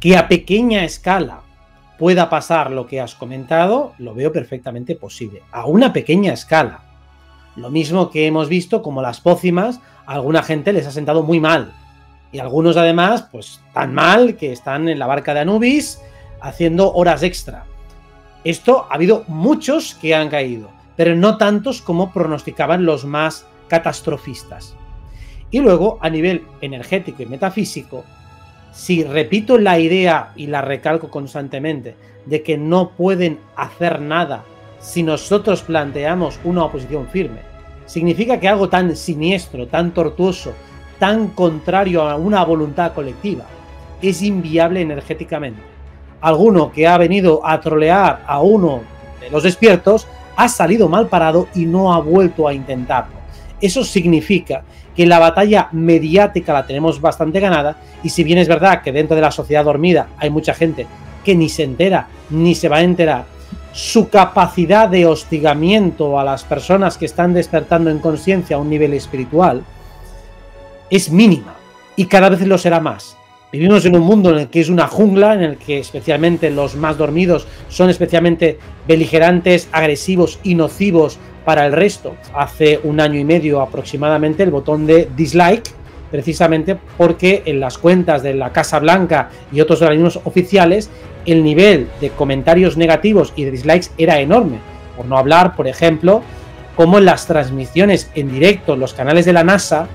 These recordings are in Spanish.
Que a pequeña escala pueda pasar lo que has comentado, lo veo perfectamente posible. A una pequeña escala. Lo mismo que hemos visto como las pócimas, a alguna gente les ha sentado muy mal. Y algunos además, pues tan mal que están en la barca de Anubis haciendo horas extra. Esto ha habido muchos que han caído, pero no tantos como pronosticaban los más catastrofistas. Y luego, a nivel energético y metafísico, si repito la idea y la recalco constantemente de que no pueden hacer nada si nosotros planteamos una oposición firme, significa que algo tan siniestro, tan tortuoso, tan contrario a una voluntad colectiva, es inviable energéticamente. Alguno que ha venido a trolear a uno de los despiertos ha salido mal parado y no ha vuelto a intentarlo. Eso significa que la batalla mediática la tenemos bastante ganada y si bien es verdad que dentro de la sociedad dormida hay mucha gente que ni se entera ni se va a enterar, su capacidad de hostigamiento a las personas que están despertando en conciencia a un nivel espiritual es mínima y cada vez lo será más. Vivimos en un mundo en el que es una jungla, en el que especialmente los más dormidos son especialmente beligerantes, agresivos y nocivos para el resto. Hace un año y medio aproximadamente el botón de dislike, precisamente porque en las cuentas de la Casa Blanca y otros organismos oficiales el nivel de comentarios negativos y de dislikes era enorme. Por no hablar, por ejemplo, cómo en las transmisiones en directo los canales de la NASA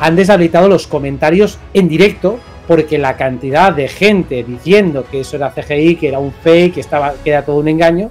han deshabilitado los comentarios en directo porque la cantidad de gente diciendo que eso era CGI, que era un fake, que, estaba, que era todo un engaño,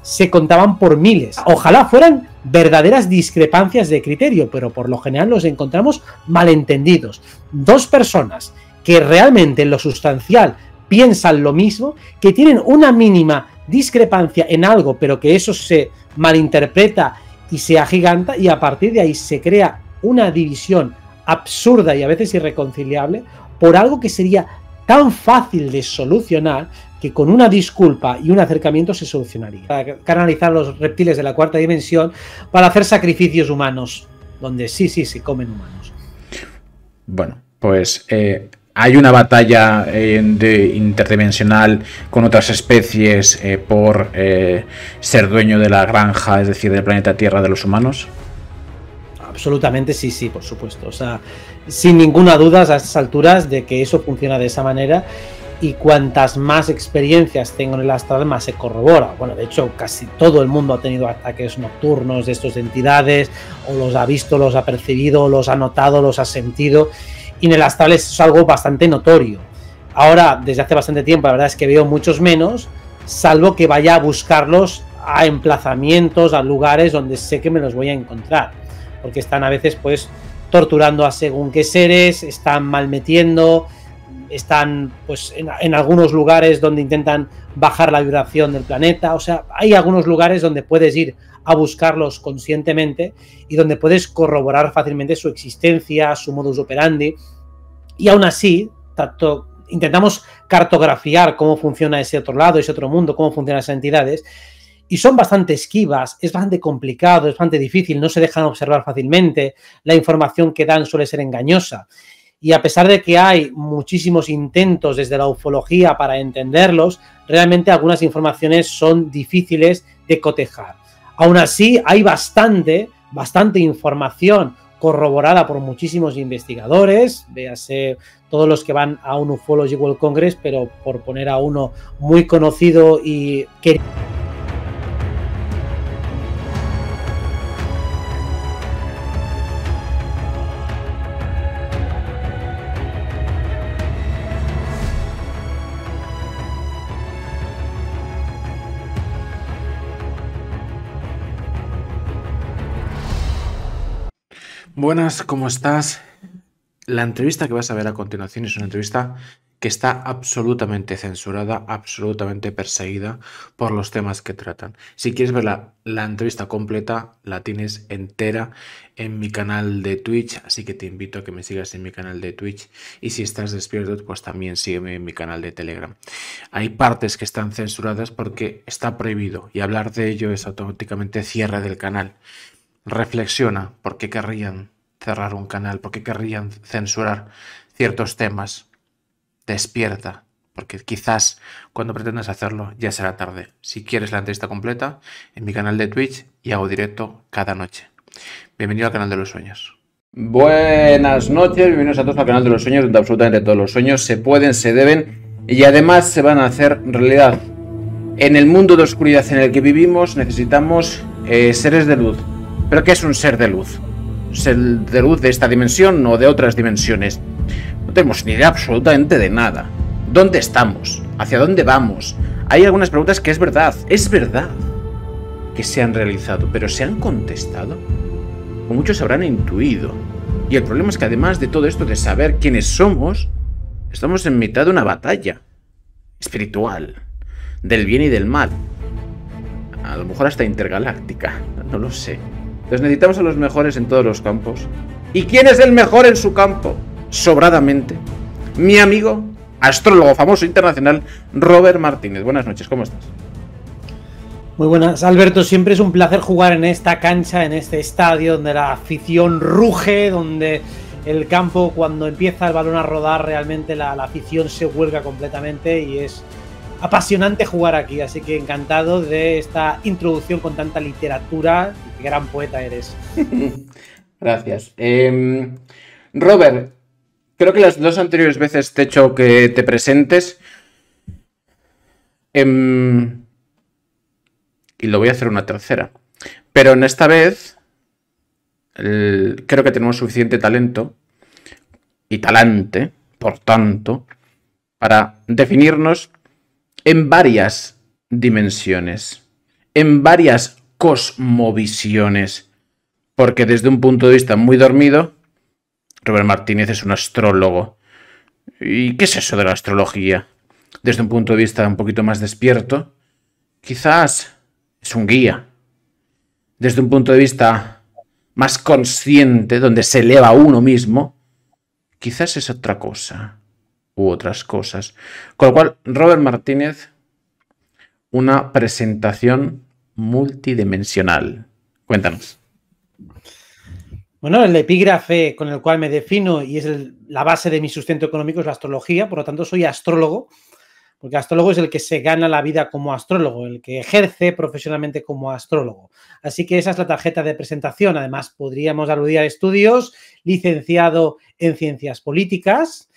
se contaban por miles. Ojalá fueran verdaderas discrepancias de criterio, pero por lo general nos encontramos malentendidos. Dos personas que realmente en lo sustancial piensan lo mismo, que tienen una mínima discrepancia en algo, pero que eso se malinterpreta y se agiganta y a partir de ahí se crea una división absurda y a veces irreconciliable por algo que sería tan fácil de solucionar, que con una disculpa y un acercamiento se solucionaría. Para canalizar los reptiles de la cuarta dimensión para hacer sacrificios humanos, donde sí, sí, se comen humanos. Bueno, pues eh, hay una batalla eh, interdimensional con otras especies eh, por ser dueño de la granja, es decir, del planeta Tierra de los humanos. Absolutamente sí, sí, por supuesto. O sea, sin ninguna duda a estas alturas de que eso funciona de esa manera y cuantas más experiencias tengo en el astral, más se corrobora. Bueno, de hecho, casi todo el mundo ha tenido ataques nocturnos de estas entidades, o los ha visto, los ha percibido, los ha notado, los ha sentido, y en el astral es algo bastante notorio. Ahora, desde hace bastante tiempo, la verdad es que veo muchos menos, salvo que vaya a buscarlos a emplazamientos, a lugares donde sé que me los voy a encontrar, porque están a veces, pues, torturando a según qué seres, están mal malmetiendo están pues en, algunos lugares donde intentan bajar la vibración del planeta, o sea, hay algunos lugares donde puedes ir a buscarlos conscientemente y donde puedes corroborar fácilmente su existencia, su modus operandi, y aún así, tanto intentamos cartografiar cómo funciona ese otro lado, ese otro mundo, cómo funcionan esas entidades, y son bastante esquivas, es bastante complicado, es bastante difícil, no se dejan observar fácilmente, la información que dan suele ser engañosa y a pesar de que hay muchísimos intentos desde la ufología para entenderlos, realmente algunas informaciones son difíciles de cotejar. Aún así, hay bastante, bastante información corroborada por muchísimos investigadores, véase todos los que van a un Ufology World Congress, pero por poner a uno muy conocido y querido. Buenas, ¿cómo estás? La entrevista que vas a ver a continuación es una entrevista que está absolutamente censurada, absolutamente perseguida por los temas que tratan. Si quieres ver la, entrevista completa, la tienes entera en mi canal de Twitch, así que te invito a que me sigas en mi canal de Twitch y si estás despierto, pues también sígueme en mi canal de Telegram. Hay partes que están censuradas porque está prohibido y hablar de ello es automáticamente cierre del canal reflexiona por qué querrían cerrar un canal, por qué querrían censurar ciertos temas. Despierta, porque quizás cuando pretendas hacerlo ya será tarde. Si quieres la entrevista completa, en mi canal de Twitch y hago directo cada noche. Bienvenido al canal de los sueños. Buenas noches, bienvenidos a todos al canal de los sueños, donde absolutamente todos los sueños se pueden, se deben y además se van a hacer realidad. En el mundo de oscuridad en el que vivimos necesitamos eh, seres de luz, pero que es un ser de luz. Un ser de luz de esta dimensión o de otras dimensiones. No tenemos ni idea absolutamente de nada. ¿Dónde estamos? ¿Hacia dónde vamos? Hay algunas preguntas que es verdad, es verdad que se han realizado, pero se han contestado. muchos habrán intuido. Y el problema es que además de todo esto de saber quiénes somos, estamos en mitad de una batalla espiritual, del bien y del mal. A lo mejor hasta intergaláctica, no lo sé. Entonces necesitamos a los mejores en todos los campos. ¿Y quién es el mejor en su campo? Sobradamente. Mi amigo, astrólogo famoso internacional, Robert Martínez. Buenas noches, ¿cómo estás? Muy buenas, Alberto. Siempre es un placer jugar en esta cancha, en este estadio, donde la afición ruge, donde el campo, cuando empieza el balón a rodar, realmente la, la afición se huelga completamente y es, apasionante jugar aquí, así que encantado de esta introducción con tanta literatura. gran poeta eres. Gracias. Em, Robert, creo que las dos anteriores veces te he hecho que te presentes. Em, y lo voy a hacer una tercera. Pero en esta vez creo que tenemos suficiente talento y talante, por tanto, para definirnos en varias dimensiones, en varias cosmovisiones. Porque desde un punto de vista muy dormido, Robert Martínez es un astrólogo. ¿Y qué es eso de la astrología? Desde un punto de vista un poquito más despierto, quizás es un guía. Desde un punto de vista más consciente, donde se eleva uno mismo, quizás es otra cosa u otras cosas. Con lo cual, Robert Martínez, una presentación multidimensional. Cuéntanos. Bueno, el epígrafe con el cual me defino y es la base de mi sustento económico es la astrología, por lo tanto soy astrólogo, porque astrólogo es el que se gana la vida como astrólogo, el que ejerce profesionalmente como astrólogo. Así que esa es la tarjeta de presentación. Además, podríamos aludir a estudios, licenciado en ciencias políticas,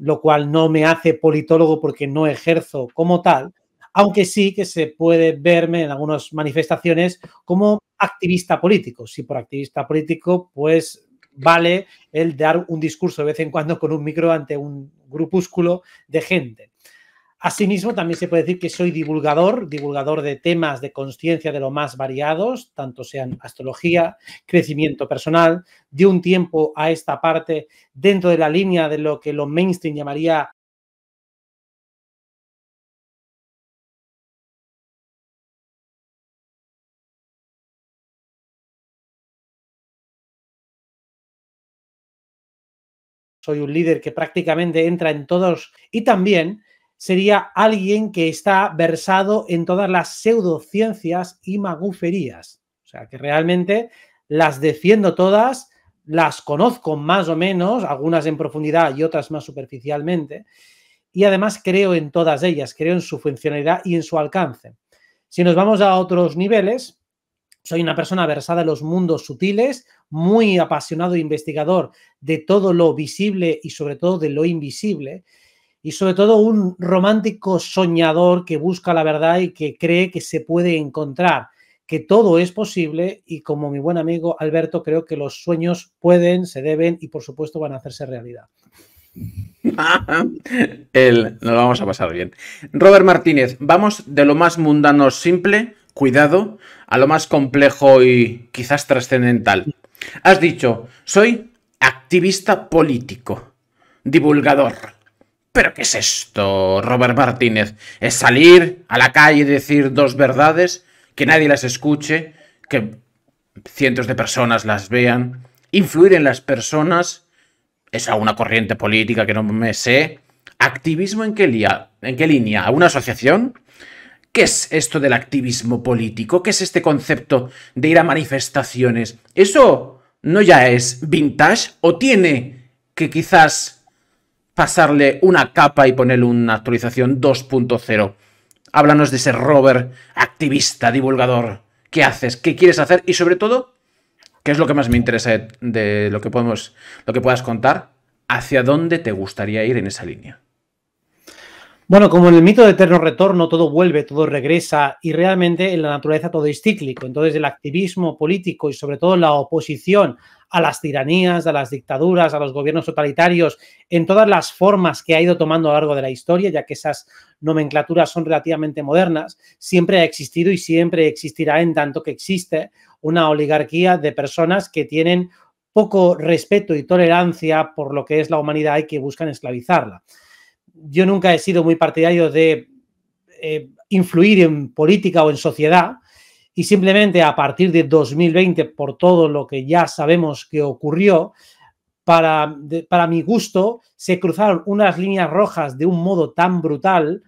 lo cual no me hace politólogo porque no ejerzo como tal, aunque sí que se puede verme en algunas manifestaciones como activista político. Si por activista político, pues vale el dar un discurso de vez en cuando con un micro ante un grupúsculo de gente. Asimismo, también se puede decir que soy divulgador, divulgador de temas de conciencia de lo más variados, tanto sean astrología, crecimiento personal. De un tiempo a esta parte, dentro de la línea de lo que lo mainstream llamaría soy un líder que prácticamente entra en todos y también sería alguien que está versado en todas las pseudociencias y maguferías. O sea, que realmente las defiendo todas, las conozco más o menos, algunas en profundidad y otras más superficialmente, y además creo en todas ellas, creo en su funcionalidad y en su alcance. Si nos vamos a otros niveles, soy una persona versada en los mundos sutiles, muy apasionado e investigador de todo lo visible y sobre todo de lo invisible, y sobre todo un romántico soñador que busca la verdad y que cree que se puede encontrar, que todo es posible y como mi buen amigo Alberto creo que los sueños pueden, se deben y por supuesto van a hacerse realidad. El, nos lo vamos a pasar bien. Robert Martínez, vamos de lo más mundano simple, cuidado, a lo más complejo y quizás trascendental. Has dicho, soy activista político, divulgador, ¿Pero qué es esto, Robert Martínez? ¿Es salir a la calle y decir dos verdades? Que nadie las escuche, que cientos de personas las vean, influir en las personas, es a una corriente política que no me sé. ¿Activismo en qué, línea? ¿A una asociación? ¿Qué es esto del activismo político? ¿Qué es este concepto de ir a manifestaciones? ¿Eso no ya es vintage o tiene que quizás pasarle una capa y ponerle una actualización 2.0. Háblanos de ese rover activista, divulgador. ¿Qué haces? ¿Qué quieres hacer? Y sobre todo, ¿qué es lo que más me interesa de, lo que podemos, lo que puedas contar? ¿Hacia dónde te gustaría ir en esa línea? Bueno, como en el mito de eterno retorno, todo vuelve, todo regresa y realmente en la naturaleza todo es cíclico. Entonces el activismo político y sobre todo la oposición a las tiranías, a las dictaduras, a los gobiernos totalitarios, en todas las formas que ha ido tomando a lo largo de la historia, ya que esas nomenclaturas son relativamente modernas, siempre ha existido y siempre existirá en tanto que existe una oligarquía de personas que tienen poco respeto y tolerancia por lo que es la humanidad y que buscan esclavizarla. Yo nunca he sido muy partidario de eh, influir en política o en sociedad, y simplemente a partir de 2020, por todo lo que ya sabemos que ocurrió, para, mi gusto, se cruzaron unas líneas rojas de un modo tan brutal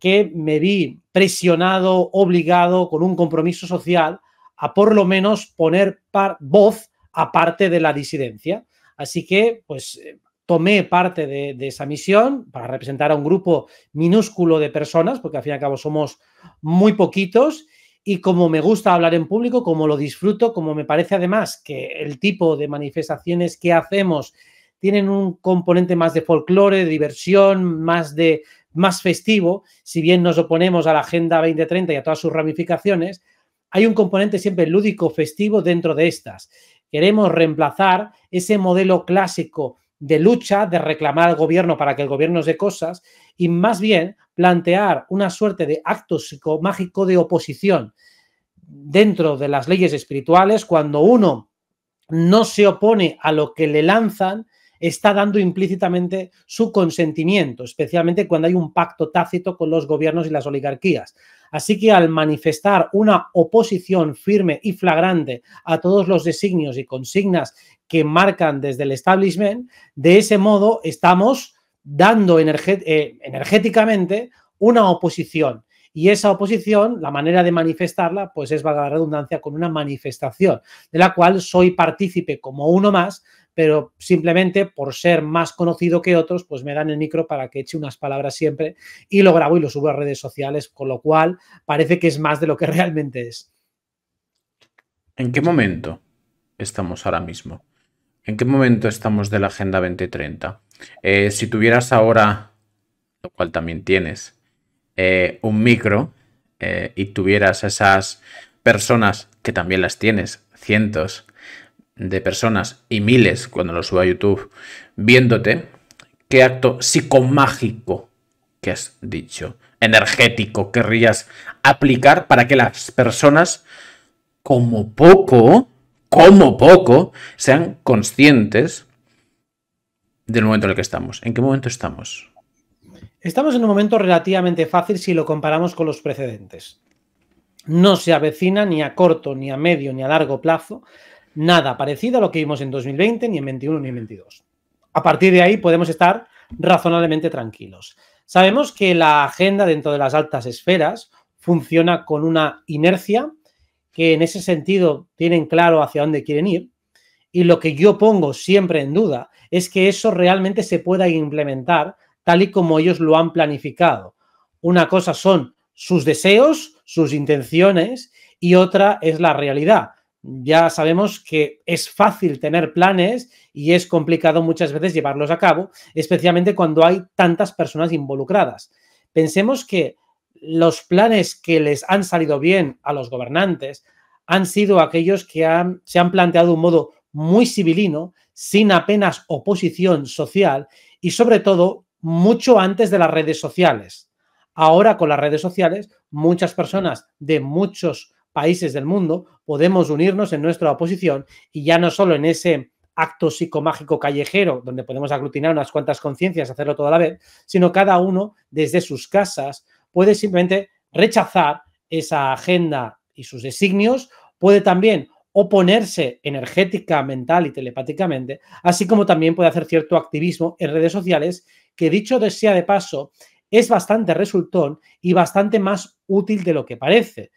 que me vi presionado, obligado, con un compromiso social, a por lo menos poner par, voz aparte de la disidencia. Así que, pues, eh, tomé parte de, de, esa misión para representar a un grupo minúsculo de personas, porque al fin y al cabo somos muy poquitos, y como me gusta hablar en público, como lo disfruto, como me parece además que el tipo de manifestaciones que hacemos tienen un componente más de folclore, de diversión, más de más festivo, si bien nos oponemos a la Agenda 2030 y a todas sus ramificaciones, hay un componente siempre lúdico festivo dentro de estas. Queremos reemplazar ese modelo clásico de lucha, de reclamar al gobierno para que el gobierno se dé cosas y más bien plantear una suerte de acto psicomágico de oposición dentro de las leyes espirituales, cuando uno no se opone a lo que le lanzan, está dando implícitamente su consentimiento, especialmente cuando hay un pacto tácito con los gobiernos y las oligarquías. Así que al manifestar una oposición firme y flagrante a todos los designios y consignas que marcan desde el establishment, de ese modo estamos dando eh, energéticamente una oposición. Y esa oposición, la manera de manifestarla, pues es, valga la redundancia, con una manifestación, de la cual soy partícipe como uno más, pero simplemente por ser más conocido que otros, pues me dan el micro para que eche unas palabras siempre y lo grabo y lo subo a redes sociales, con lo cual parece que es más de lo que realmente es. ¿En qué momento estamos ahora mismo? ¿En qué momento estamos de la Agenda 2030? Eh, si tuvieras ahora, lo cual también tienes, eh, un micro eh, y tuvieras esas personas, que también las tienes, cientos de personas y miles cuando lo suba a YouTube, viéndote, ¿qué acto psicomágico que has dicho, energético, querrías aplicar para que las personas, como poco, como poco, sean conscientes del momento en el que estamos. ¿En qué momento estamos? Estamos en un momento relativamente fácil si lo comparamos con los precedentes. No se avecina ni a corto, ni a medio, ni a largo plazo nada parecido a lo que vimos en 2020, ni en 21, ni en 22. A partir de ahí podemos estar razonablemente tranquilos. Sabemos que la agenda dentro de las altas esferas funciona con una inercia que en ese sentido tienen claro hacia dónde quieren ir. Y lo que yo pongo siempre en duda es que eso realmente se pueda implementar tal y como ellos lo han planificado. Una cosa son sus deseos, sus intenciones y otra es la realidad. Ya sabemos que es fácil tener planes y es complicado muchas veces llevarlos a cabo, especialmente cuando hay tantas personas involucradas. Pensemos que los planes que les han salido bien a los gobernantes han sido aquellos que se han planteado de un modo muy civilino, sin apenas oposición social y sobre todo mucho antes de las redes sociales. Ahora con las redes sociales, muchas personas de muchos países del mundo podemos unirnos en nuestra oposición y ya no solo en ese acto psicomágico callejero, donde podemos aglutinar unas cuantas conciencias, hacerlo toda la vez, sino cada uno desde sus casas, puede simplemente rechazar esa agenda y sus designios, puede también oponerse energética, mental y telepáticamente, así como también puede hacer cierto activismo en redes sociales, que dicho sea de paso, es bastante resultón y bastante más útil de lo que parece.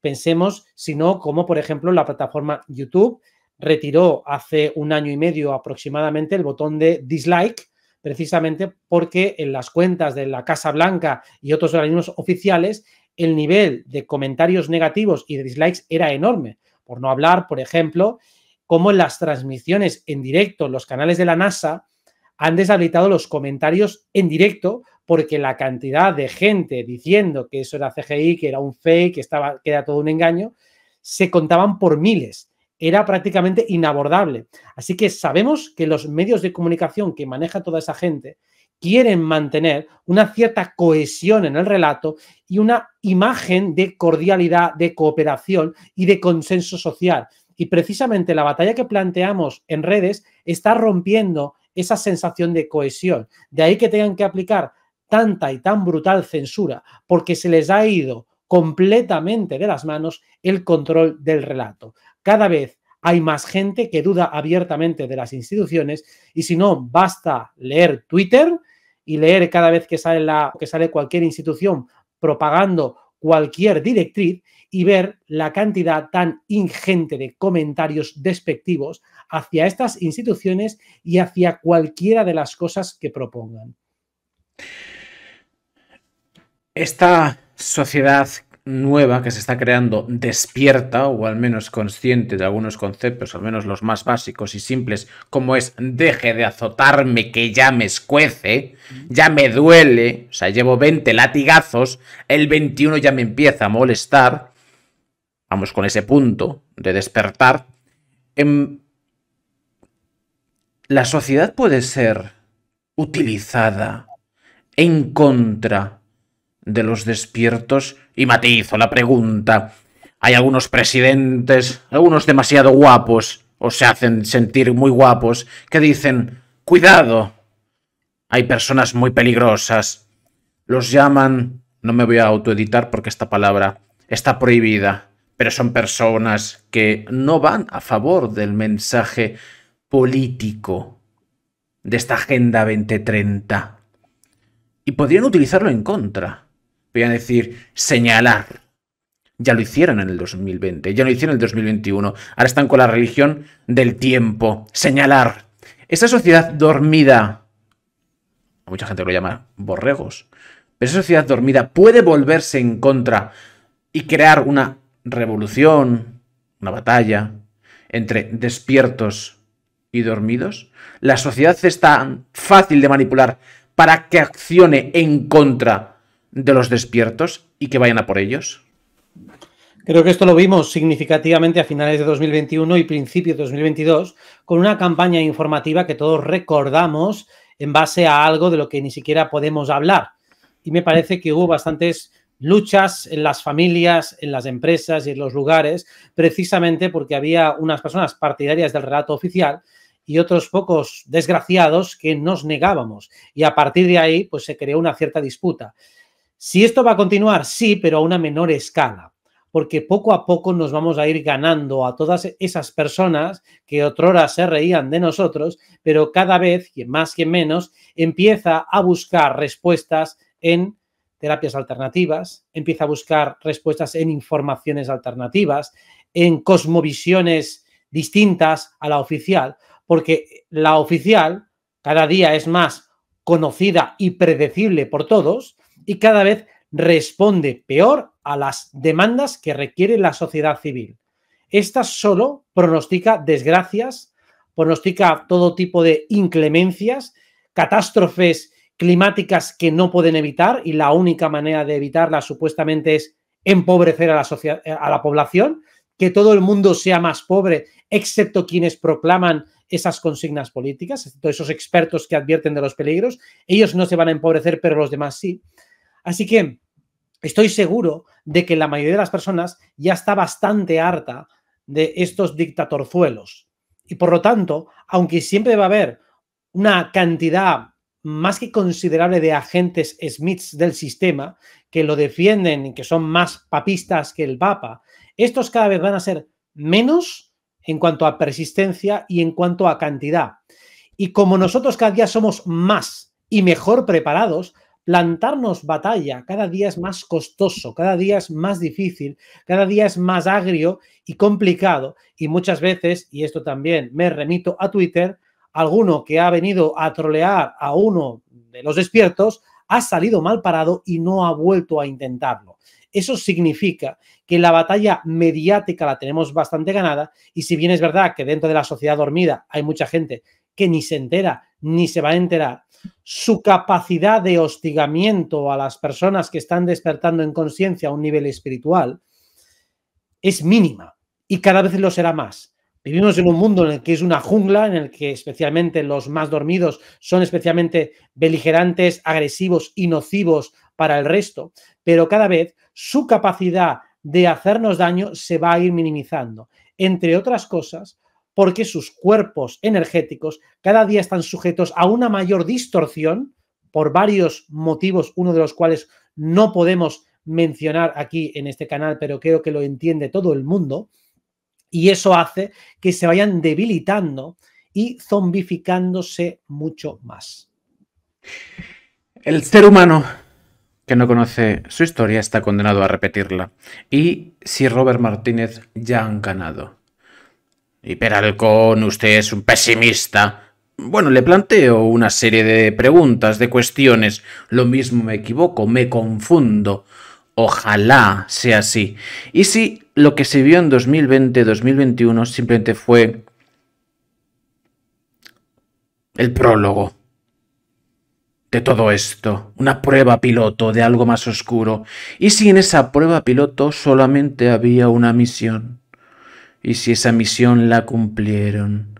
Pensemos, si no, como por ejemplo la plataforma YouTube retiró hace un año y medio aproximadamente el botón de dislike precisamente porque en las cuentas de la Casa Blanca y otros organismos oficiales el nivel de comentarios negativos y de dislikes era enorme. Por no hablar, por ejemplo, cómo en las transmisiones en directo los canales de la NASA han deshabilitado los comentarios en directo porque la cantidad de gente diciendo que eso era CGI, que era un fake, que, estaba, que era todo un engaño, se contaban por miles era prácticamente inabordable. Así que sabemos que los medios de comunicación que maneja toda esa gente quieren mantener una cierta cohesión en el relato y una imagen de cordialidad, de cooperación y de consenso social. Y precisamente la batalla que planteamos en redes está rompiendo esa sensación de cohesión. De ahí que tengan que aplicar tanta y tan brutal censura, porque se les ha ido completamente de las manos el control del relato. Cada vez hay más gente que duda abiertamente de las instituciones y si no, basta leer Twitter y leer cada vez que sale, la, que sale cualquier institución propagando cualquier directriz y ver la cantidad tan ingente de comentarios despectivos hacia estas instituciones y hacia cualquiera de las cosas que propongan. Esta sociedad nueva que se está creando despierta o al menos consciente de algunos conceptos, al menos los más básicos y simples, como es deje de azotarme que ya me escuece, ya me duele, o sea, llevo 20 latigazos, el 21 ya me empieza a molestar, vamos con ese punto de despertar, en... Em, la sociedad puede ser utilizada en contra de los despiertos y matizo la pregunta. Hay algunos presidentes, algunos demasiado guapos, o se hacen sentir muy guapos, que dicen, cuidado, hay personas muy peligrosas. Los llaman, no me voy a autoeditar porque esta palabra está prohibida, pero son personas que no van a favor del mensaje político de esta Agenda 2030. Y podrían utilizarlo en contra voy decir señalar. Ya lo hicieron en el 2020, ya lo hicieron en el 2021. Ahora están con la religión del tiempo. Señalar. Esa sociedad dormida, mucha gente lo llama borregos, pero esa sociedad dormida puede volverse en contra y crear una revolución, una batalla entre despiertos y dormidos. La sociedad es tan fácil de manipular para que accione en contra de los despiertos y que vayan a por ellos? Creo que esto lo vimos significativamente a finales de 2021 y principios de 2022 con una campaña informativa que todos recordamos en base a algo de lo que ni siquiera podemos hablar. Y me parece que hubo bastantes luchas en las familias, en las empresas y en los lugares, precisamente porque había unas personas partidarias del relato oficial y otros pocos desgraciados que nos negábamos. Y a partir de ahí, pues se creó una cierta disputa. Si esto va a continuar, sí, pero a una menor escala, porque poco a poco nos vamos a ir ganando a todas esas personas que otrora se reían de nosotros, pero cada vez, más que menos, empieza a buscar respuestas en terapias alternativas, empieza a buscar respuestas en informaciones alternativas, en cosmovisiones distintas a la oficial, porque la oficial cada día es más conocida y predecible por todos, y cada vez responde peor a las demandas que requiere la sociedad civil. Esta solo pronostica desgracias, pronostica todo tipo de inclemencias, catástrofes climáticas que no pueden evitar y la única manera de evitarlas supuestamente es empobrecer a la, a la población, que todo el mundo sea más pobre, excepto quienes proclaman esas consignas políticas, excepto esos expertos que advierten de los peligros. Ellos no se van a empobrecer, pero los demás sí. Así que estoy seguro de que la mayoría de las personas ya está bastante harta de estos dictatorzuelos. Y por lo tanto, aunque siempre va a haber una cantidad más que considerable de agentes Smiths del sistema que lo defienden y que son más papistas que el Papa, estos cada vez van a ser menos en cuanto a persistencia y en cuanto a cantidad. Y como nosotros cada día somos más y mejor preparados, plantarnos batalla cada día es más costoso, cada día es más difícil, cada día es más agrio y complicado. Y muchas veces, y esto también me remito a Twitter, alguno que ha venido a trolear a uno de los despiertos ha salido mal parado y no ha vuelto a intentarlo. Eso significa que la batalla mediática la tenemos bastante ganada y si bien es verdad que dentro de la sociedad dormida hay mucha gente que ni se entera ni se va a enterar. Su capacidad de hostigamiento a las personas que están despertando en conciencia a un nivel espiritual es mínima y cada vez lo será más. Vivimos en un mundo en el que es una jungla, en el que especialmente los más dormidos son especialmente beligerantes, agresivos y nocivos para el resto, pero cada vez su capacidad de hacernos daño se va a ir minimizando, entre otras cosas, porque sus cuerpos energéticos cada día están sujetos a una mayor distorsión por varios motivos, uno de los cuales no podemos mencionar aquí en este canal, pero creo que lo entiende todo el mundo, y eso hace que se vayan debilitando y zombificándose mucho más. El ser humano que no conoce su historia está condenado a repetirla. Y si Robert Martínez ya han ganado. Y con usted es un pesimista. Bueno, le planteo una serie de preguntas, de cuestiones. Lo mismo me equivoco, me confundo. Ojalá sea así. ¿Y si lo que se vio en 2020-2021 simplemente fue el prólogo de todo esto? Una prueba piloto de algo más oscuro. ¿Y si en esa prueba piloto solamente había una misión? y si esa misión la cumplieron,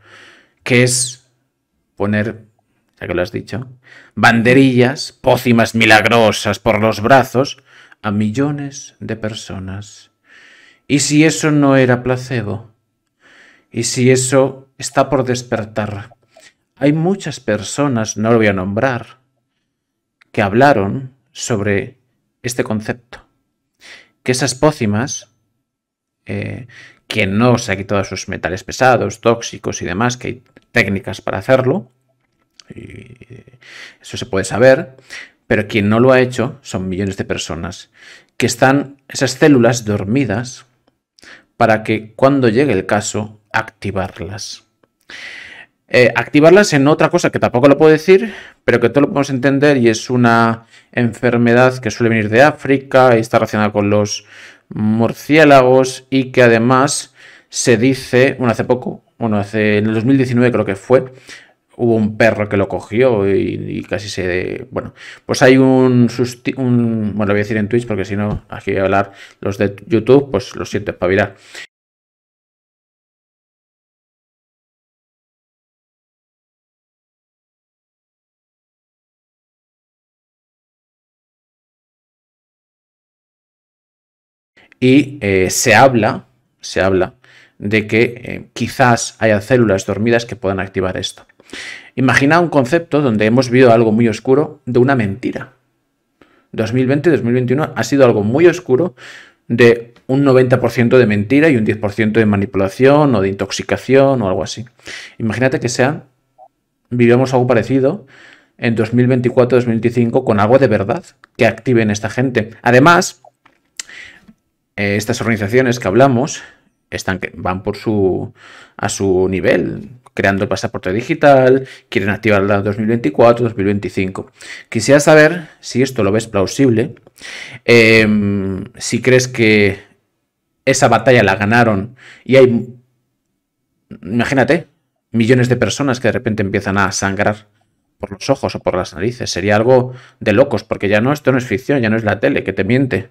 que es poner, ya que lo has dicho, banderillas, pócimas milagrosas por los brazos a millones de personas. ¿Y si eso no era placebo? ¿Y si eso está por despertar? Hay muchas personas, no lo voy a nombrar, que hablaron sobre este concepto, que esas pócimas eh, quien no se ha quitado esos metales pesados, tóxicos y demás, que hay técnicas para hacerlo, eh, eso se puede saber, pero quien no lo ha hecho son millones de personas, que están esas células dormidas para que cuando llegue el caso, activarlas. Eh, activarlas en otra cosa que tampoco lo puedo decir, pero que todos lo podemos entender y es una enfermedad que suele venir de África y está relacionada con los murciélagos y que además se dice, bueno, hace poco, bueno, hace en el 2019 creo que fue, hubo un perro que lo cogió y, casi se... Bueno, pues hay un, un... Bueno, lo voy a decir en Twitch porque si no, aquí voy a hablar los de YouTube, pues lo siento, espabilar. y eh, se habla, se habla de que eh, quizás haya células dormidas que puedan activar esto. Imagina un concepto donde hemos vivido algo muy oscuro de una mentira. 2020 2021 ha sido algo muy oscuro de un 90% de mentira y un 10% de manipulación o de intoxicación o algo así. Imagínate que sea, vivamos algo parecido en 2024-2025 con algo de verdad que active en esta gente. Además, eh, estas organizaciones que hablamos están, van por su, a su nivel, creando el pasaporte digital, quieren activar activarla 2024-2025. Quisiera saber si esto lo ves plausible, em, si crees que esa batalla la ganaron y hay, imagínate, millones de personas que de repente empiezan a sangrar los ojos o por las narices. Sería algo de locos, porque ya no, esto no es ficción, ya no es la tele que te miente.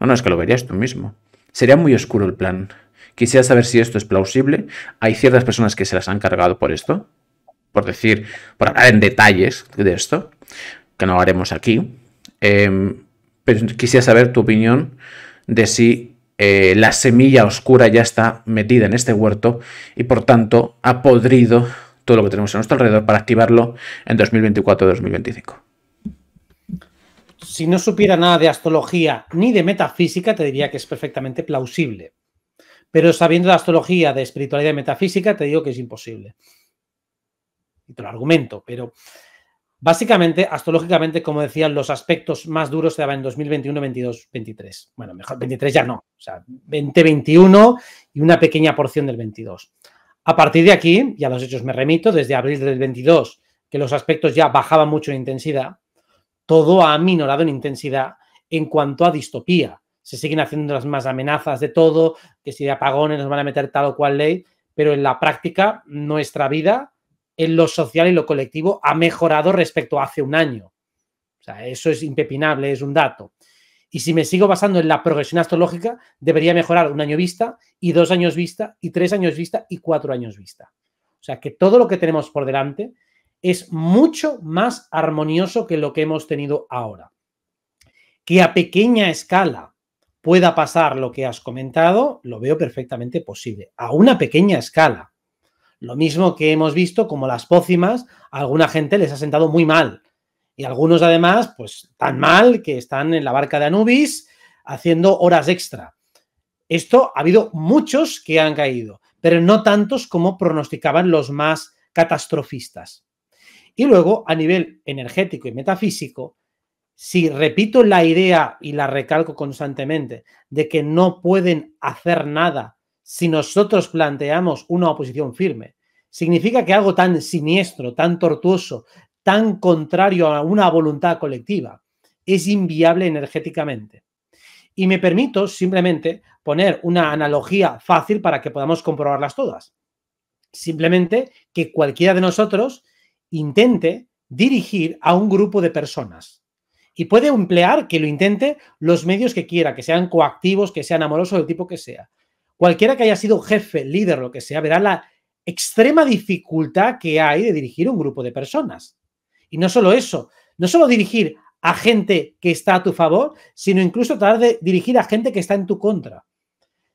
No, no, es que lo verías tú mismo. Sería muy oscuro el plan. Quisiera saber si esto es plausible. Hay ciertas personas que se las han cargado por esto, por decir, por hablar en detalles de esto, que no haremos aquí. Em, pero quisiera saber tu opinión de si eh, la semilla oscura ya está metida en este huerto y por tanto ha podrido todo lo que tenemos a nuestro alrededor para activarlo en 2024-2025. Si no supiera nada de astrología ni de metafísica, te diría que es perfectamente plausible. Pero sabiendo de astrología, de espiritualidad y metafísica, te digo que es imposible. Y te lo argumento, pero Básicamente, astrológicamente, como decían, los aspectos más duros se daban en 2021, 22, 23. Bueno, mejor 23 ya no. O sea, 2021 y una pequeña porción del 22. A partir de aquí, y a los hechos me remito, desde abril del 22, que los aspectos ya bajaban mucho en intensidad, todo ha minorado en intensidad en cuanto a distopía. Se siguen haciendo las más amenazas de todo, que si de apagones nos van a meter tal o cual ley, pero en la práctica nuestra vida en lo social y lo colectivo ha mejorado respecto a hace un año. O sea, eso es impepinable, es un dato. Y si me sigo basando en la progresión astrológica, debería mejorar un año vista y dos años vista y tres años vista y cuatro años vista. O sea que todo lo que tenemos por delante es mucho más armonioso que lo que hemos tenido ahora. Que a pequeña escala pueda pasar lo que has comentado, lo veo perfectamente posible. A una pequeña escala. Lo mismo que hemos visto como las pócimas, a alguna gente les ha sentado muy mal y algunos además, pues tan mal que están en la barca de Anubis haciendo horas extra. Esto ha habido muchos que han caído, pero no tantos como pronosticaban los más catastrofistas. Y luego, a nivel energético y metafísico, si repito la idea y la recalco constantemente de que no pueden hacer nada si nosotros planteamos una oposición firme, significa que algo tan siniestro, tan tortuoso, tan contrario a una voluntad colectiva. Es inviable energéticamente. Y me permito simplemente poner una analogía fácil para que podamos comprobarlas todas. Simplemente que cualquiera de nosotros intente dirigir a un grupo de personas. Y puede emplear que lo intente los medios que quiera, que sean coactivos, que sean amorosos, del tipo que sea. Cualquiera que haya sido jefe, líder, lo que sea, verá la extrema dificultad que hay de dirigir un grupo de personas. Y no solo eso, no solo dirigir a gente que está a tu favor, sino incluso tratar de dirigir a gente que está en tu contra.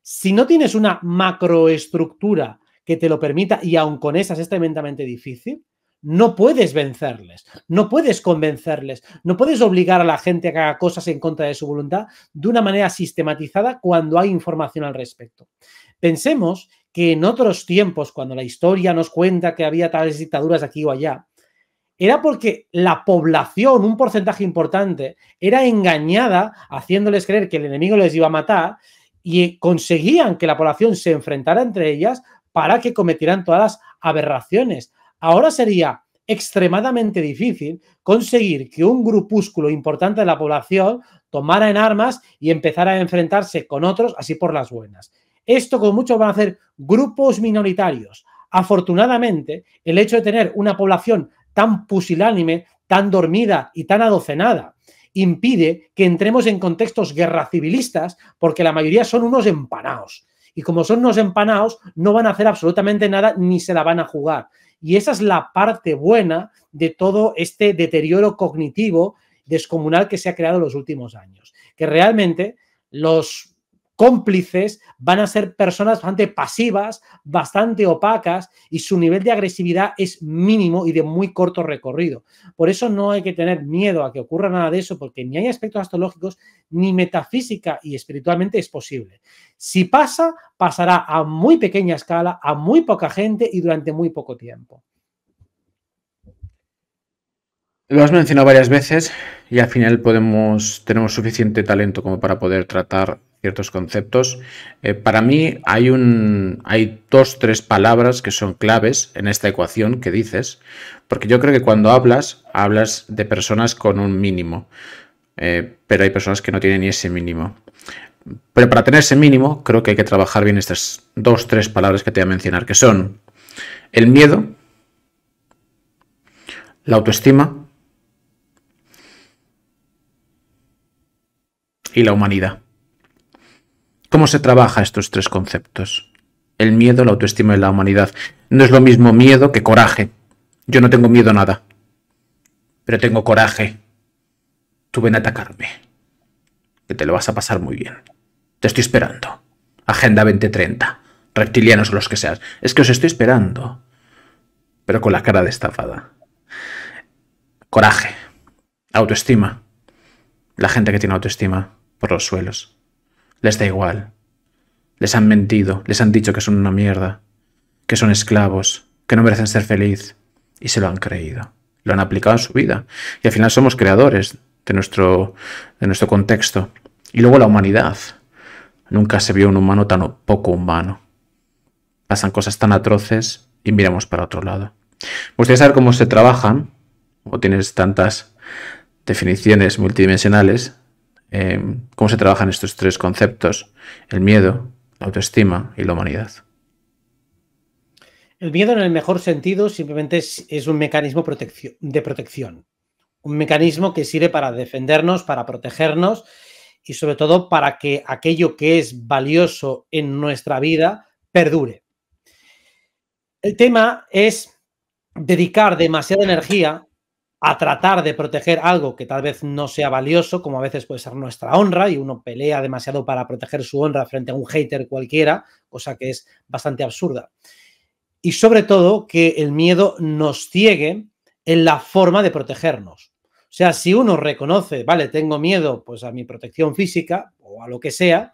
Si no tienes una macroestructura que te lo permita, y aun con esas es tremendamente difícil, no puedes vencerles, no puedes convencerles, no puedes obligar a la gente a que haga cosas en contra de su voluntad de una manera sistematizada cuando hay información al respecto. Pensemos que en otros tiempos, cuando la historia nos cuenta que había tales dictaduras aquí o allá, era porque la población, un porcentaje importante, era engañada haciéndoles creer que el enemigo les iba a matar y conseguían que la población se enfrentara entre ellas para que cometieran todas las aberraciones. Ahora sería extremadamente difícil conseguir que un grupúsculo importante de la población tomara en armas y empezara a enfrentarse con otros así por las buenas. Esto con mucho van a hacer grupos minoritarios. Afortunadamente, el hecho de tener una población tan pusilánime, tan dormida y tan adocenada impide que entremos en contextos guerra civilistas porque la mayoría son unos empanaos. Y como son unos empanaos, no van a hacer absolutamente nada ni se la van a jugar. Y esa es la parte buena de todo este deterioro cognitivo descomunal que se ha creado en los últimos años. Que realmente los cómplices van a ser personas bastante pasivas, bastante opacas y su nivel de agresividad es mínimo y de muy corto recorrido. Por eso no hay que tener miedo a que ocurra nada de eso porque ni hay aspectos astrológicos ni metafísica y espiritualmente es posible. Si pasa, pasará a muy pequeña escala, a muy poca gente y durante muy poco tiempo. Lo has mencionado varias veces y al final podemos, tenemos suficiente talento como para poder tratar ciertos conceptos. Eh, para mí hay, un, hay dos, tres palabras que son claves en esta ecuación que dices, porque yo creo que cuando hablas, hablas de personas con un mínimo, eh, pero hay personas que no tienen ni ese mínimo. Pero para tener ese mínimo, creo que hay que trabajar bien estas dos, tres palabras que te voy a mencionar, que son el miedo, la autoestima y la humanidad. ¿Cómo se trabaja estos tres conceptos? El miedo, la autoestima y la humanidad. No es lo mismo miedo que coraje. Yo no tengo miedo a nada. Pero tengo coraje. Tú ven a atacarme. Que te lo vas a pasar muy bien. Te estoy esperando. Agenda 2030. Reptilianos los que seas. Es que os estoy esperando. Pero con la cara estafada. Coraje. Autoestima. La gente que tiene autoestima por los suelos. Les da igual. Les han mentido, les han dicho que son una mierda, que son esclavos, que no merecen ser feliz, y se lo han creído. Lo han aplicado en su vida. Y al final somos creadores de nuestro, de nuestro contexto. Y luego la humanidad. Nunca se vio un humano tan poco humano. Pasan cosas tan atroces y miramos para otro lado. ¿Me gustaría saber cómo se trabajan? ¿O tienes tantas definiciones multidimensionales? Em, cómo se trabajan estos tres conceptos, el miedo, la autoestima y la humanidad. El miedo en el mejor sentido simplemente es, un mecanismo de protección, un mecanismo que sirve para defendernos, para protegernos y sobre todo para que aquello que es valioso en nuestra vida perdure. El tema es dedicar demasiada energía a tratar de proteger algo que tal vez no sea valioso, como a veces puede ser nuestra honra, y uno pelea demasiado para proteger su honra frente a un hater cualquiera, cosa que es bastante absurda. Y sobre todo, que el miedo nos ciegue en la forma de protegernos. O sea, si uno reconoce, vale, tengo miedo pues a mi protección física o a lo que sea,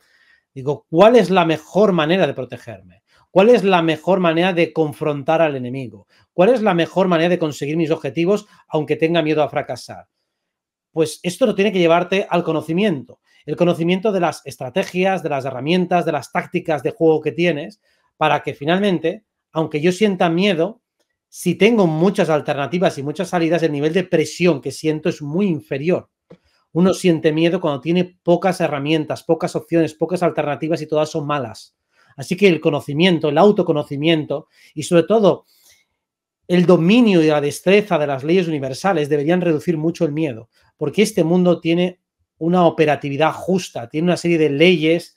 digo, ¿cuál es la mejor manera de protegerme? ¿Cuál es la mejor manera de confrontar al enemigo? ¿Cuál es la mejor manera de conseguir mis objetivos aunque tenga miedo a fracasar? Pues esto lo tiene que llevarte al conocimiento, el conocimiento de las estrategias, de las herramientas, de las tácticas de juego que tienes, para que finalmente, aunque yo sienta miedo, si tengo muchas alternativas y muchas salidas, el nivel de presión que siento es muy inferior. Uno siente miedo cuando tiene pocas herramientas, pocas opciones, pocas alternativas y todas son malas. Así que el conocimiento, el autoconocimiento y sobre todo el dominio y la destreza de las leyes universales deberían reducir mucho el miedo, porque este mundo tiene una operatividad justa, tiene una serie de leyes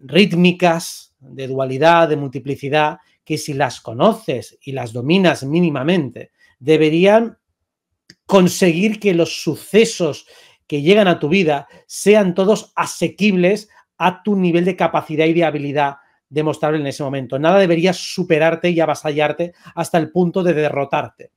rítmicas, de dualidad, de multiplicidad, que si las conoces y las dominas mínimamente, deberían conseguir que los sucesos que llegan a tu vida sean todos asequibles a tu nivel de capacidad y de habilidad demostrable en ese momento. Nada debería superarte y avasallarte hasta el punto de derrotarte.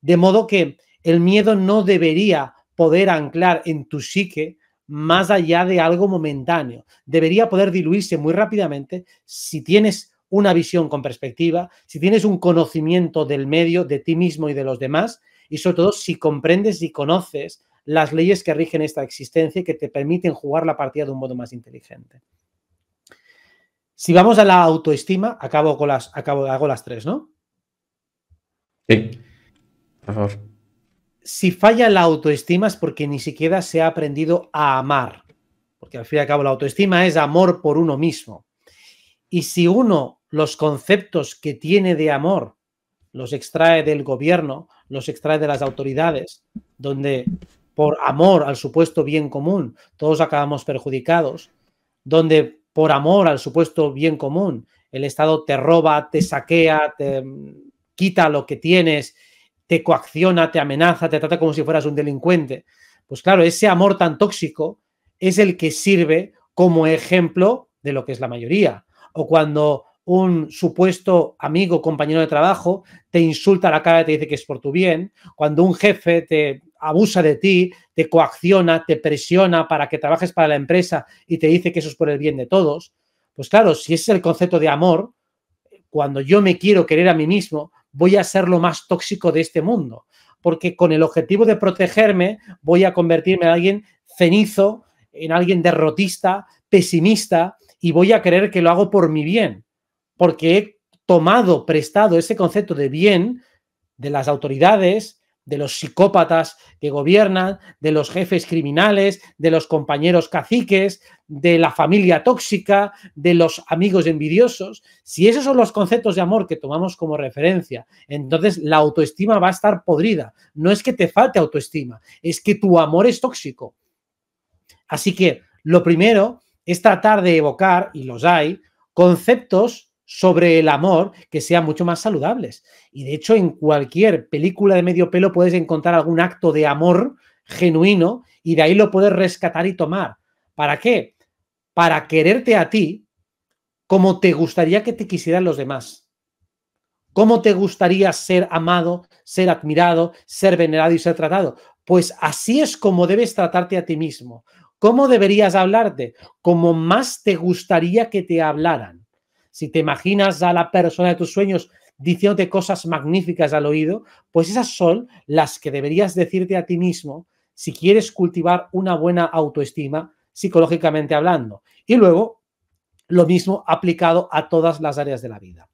De modo que el miedo no debería poder anclar en tu psique más allá de algo momentáneo. Debería poder diluirse muy rápidamente si tienes una visión con perspectiva, si tienes un conocimiento del medio, de ti mismo y de los demás, y sobre todo si comprendes y conoces las leyes que rigen esta existencia y que te permiten jugar la partida de un modo más inteligente. Si vamos a la autoestima, acabo con las, acabo, hago las tres, ¿no? Sí. Por favor. Si falla la autoestima es porque ni siquiera se ha aprendido a amar. Porque al fin y al cabo la autoestima es amor por uno mismo. Y si uno los conceptos que tiene de amor los extrae del gobierno, los extrae de las autoridades, donde por amor al supuesto bien común, todos acabamos perjudicados, donde por amor al supuesto bien común, el Estado te roba, te saquea, te mm, quita lo que tienes, te coacciona, te amenaza, te trata como si fueras un delincuente. Pues claro, ese amor tan tóxico es el que sirve como ejemplo de lo que es la mayoría. O cuando un supuesto amigo, compañero de trabajo, te insulta a la cara y te dice que es por tu bien, cuando un jefe te abusa de ti, te coacciona, te presiona para que trabajes para la empresa y te dice que eso es por el bien de todos. Pues claro, si ese es el concepto de amor, cuando yo me quiero querer a mí mismo, voy a ser lo más tóxico de este mundo, porque con el objetivo de protegerme voy a convertirme en alguien cenizo, en alguien derrotista, pesimista, y voy a creer que lo hago por mi bien, porque he tomado prestado ese concepto de bien de las autoridades, de los psicópatas que gobiernan, de los jefes criminales, de los compañeros caciques, de la familia tóxica, de los amigos envidiosos. Si esos son los conceptos de amor que tomamos como referencia, entonces la autoestima va a estar podrida. No es que te falte autoestima, es que tu amor es tóxico. Así que lo primero es tratar de evocar, y los hay, conceptos sobre el amor que sean mucho más saludables. Y de hecho, en cualquier película de medio pelo puedes encontrar algún acto de amor genuino y de ahí lo puedes rescatar y tomar. ¿Para qué? Para quererte a ti como te gustaría que te quisieran los demás. ¿Cómo te gustaría ser amado, ser admirado, ser venerado y ser tratado? Pues así es como debes tratarte a ti mismo. ¿Cómo deberías hablarte? Como más te gustaría que te hablaran si te imaginas a la persona de tus sueños diciéndote cosas magníficas al oído, pues esas son las que deberías decirte a ti mismo si quieres cultivar una buena autoestima psicológicamente hablando. Y luego, lo mismo aplicado a todas las áreas de la vida.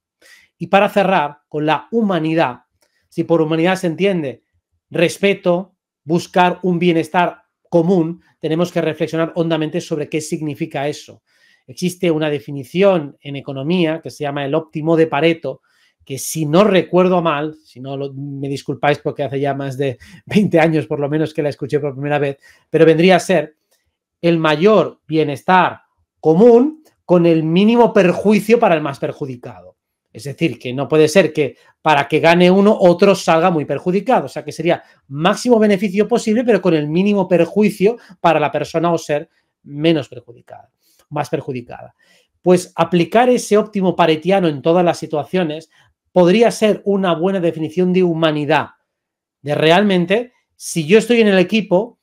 Y para cerrar, con la humanidad, si por humanidad se entiende respeto, buscar un bienestar común, tenemos que reflexionar hondamente sobre qué significa eso. Existe una definición en economía que se llama el óptimo de Pareto, que si no recuerdo mal, si no me disculpáis porque hace ya más de 20 años por lo menos que la escuché por primera vez, pero vendría a ser el mayor bienestar común con el mínimo perjuicio para el más perjudicado. Es decir, que no puede ser que para que gane uno, otro salga muy perjudicado. O sea, que sería máximo beneficio posible, pero con el mínimo perjuicio para la persona o ser menos perjudicado más perjudicada. Pues aplicar ese óptimo paretiano en todas las situaciones podría ser una buena definición de humanidad, de realmente, si yo estoy en el equipo,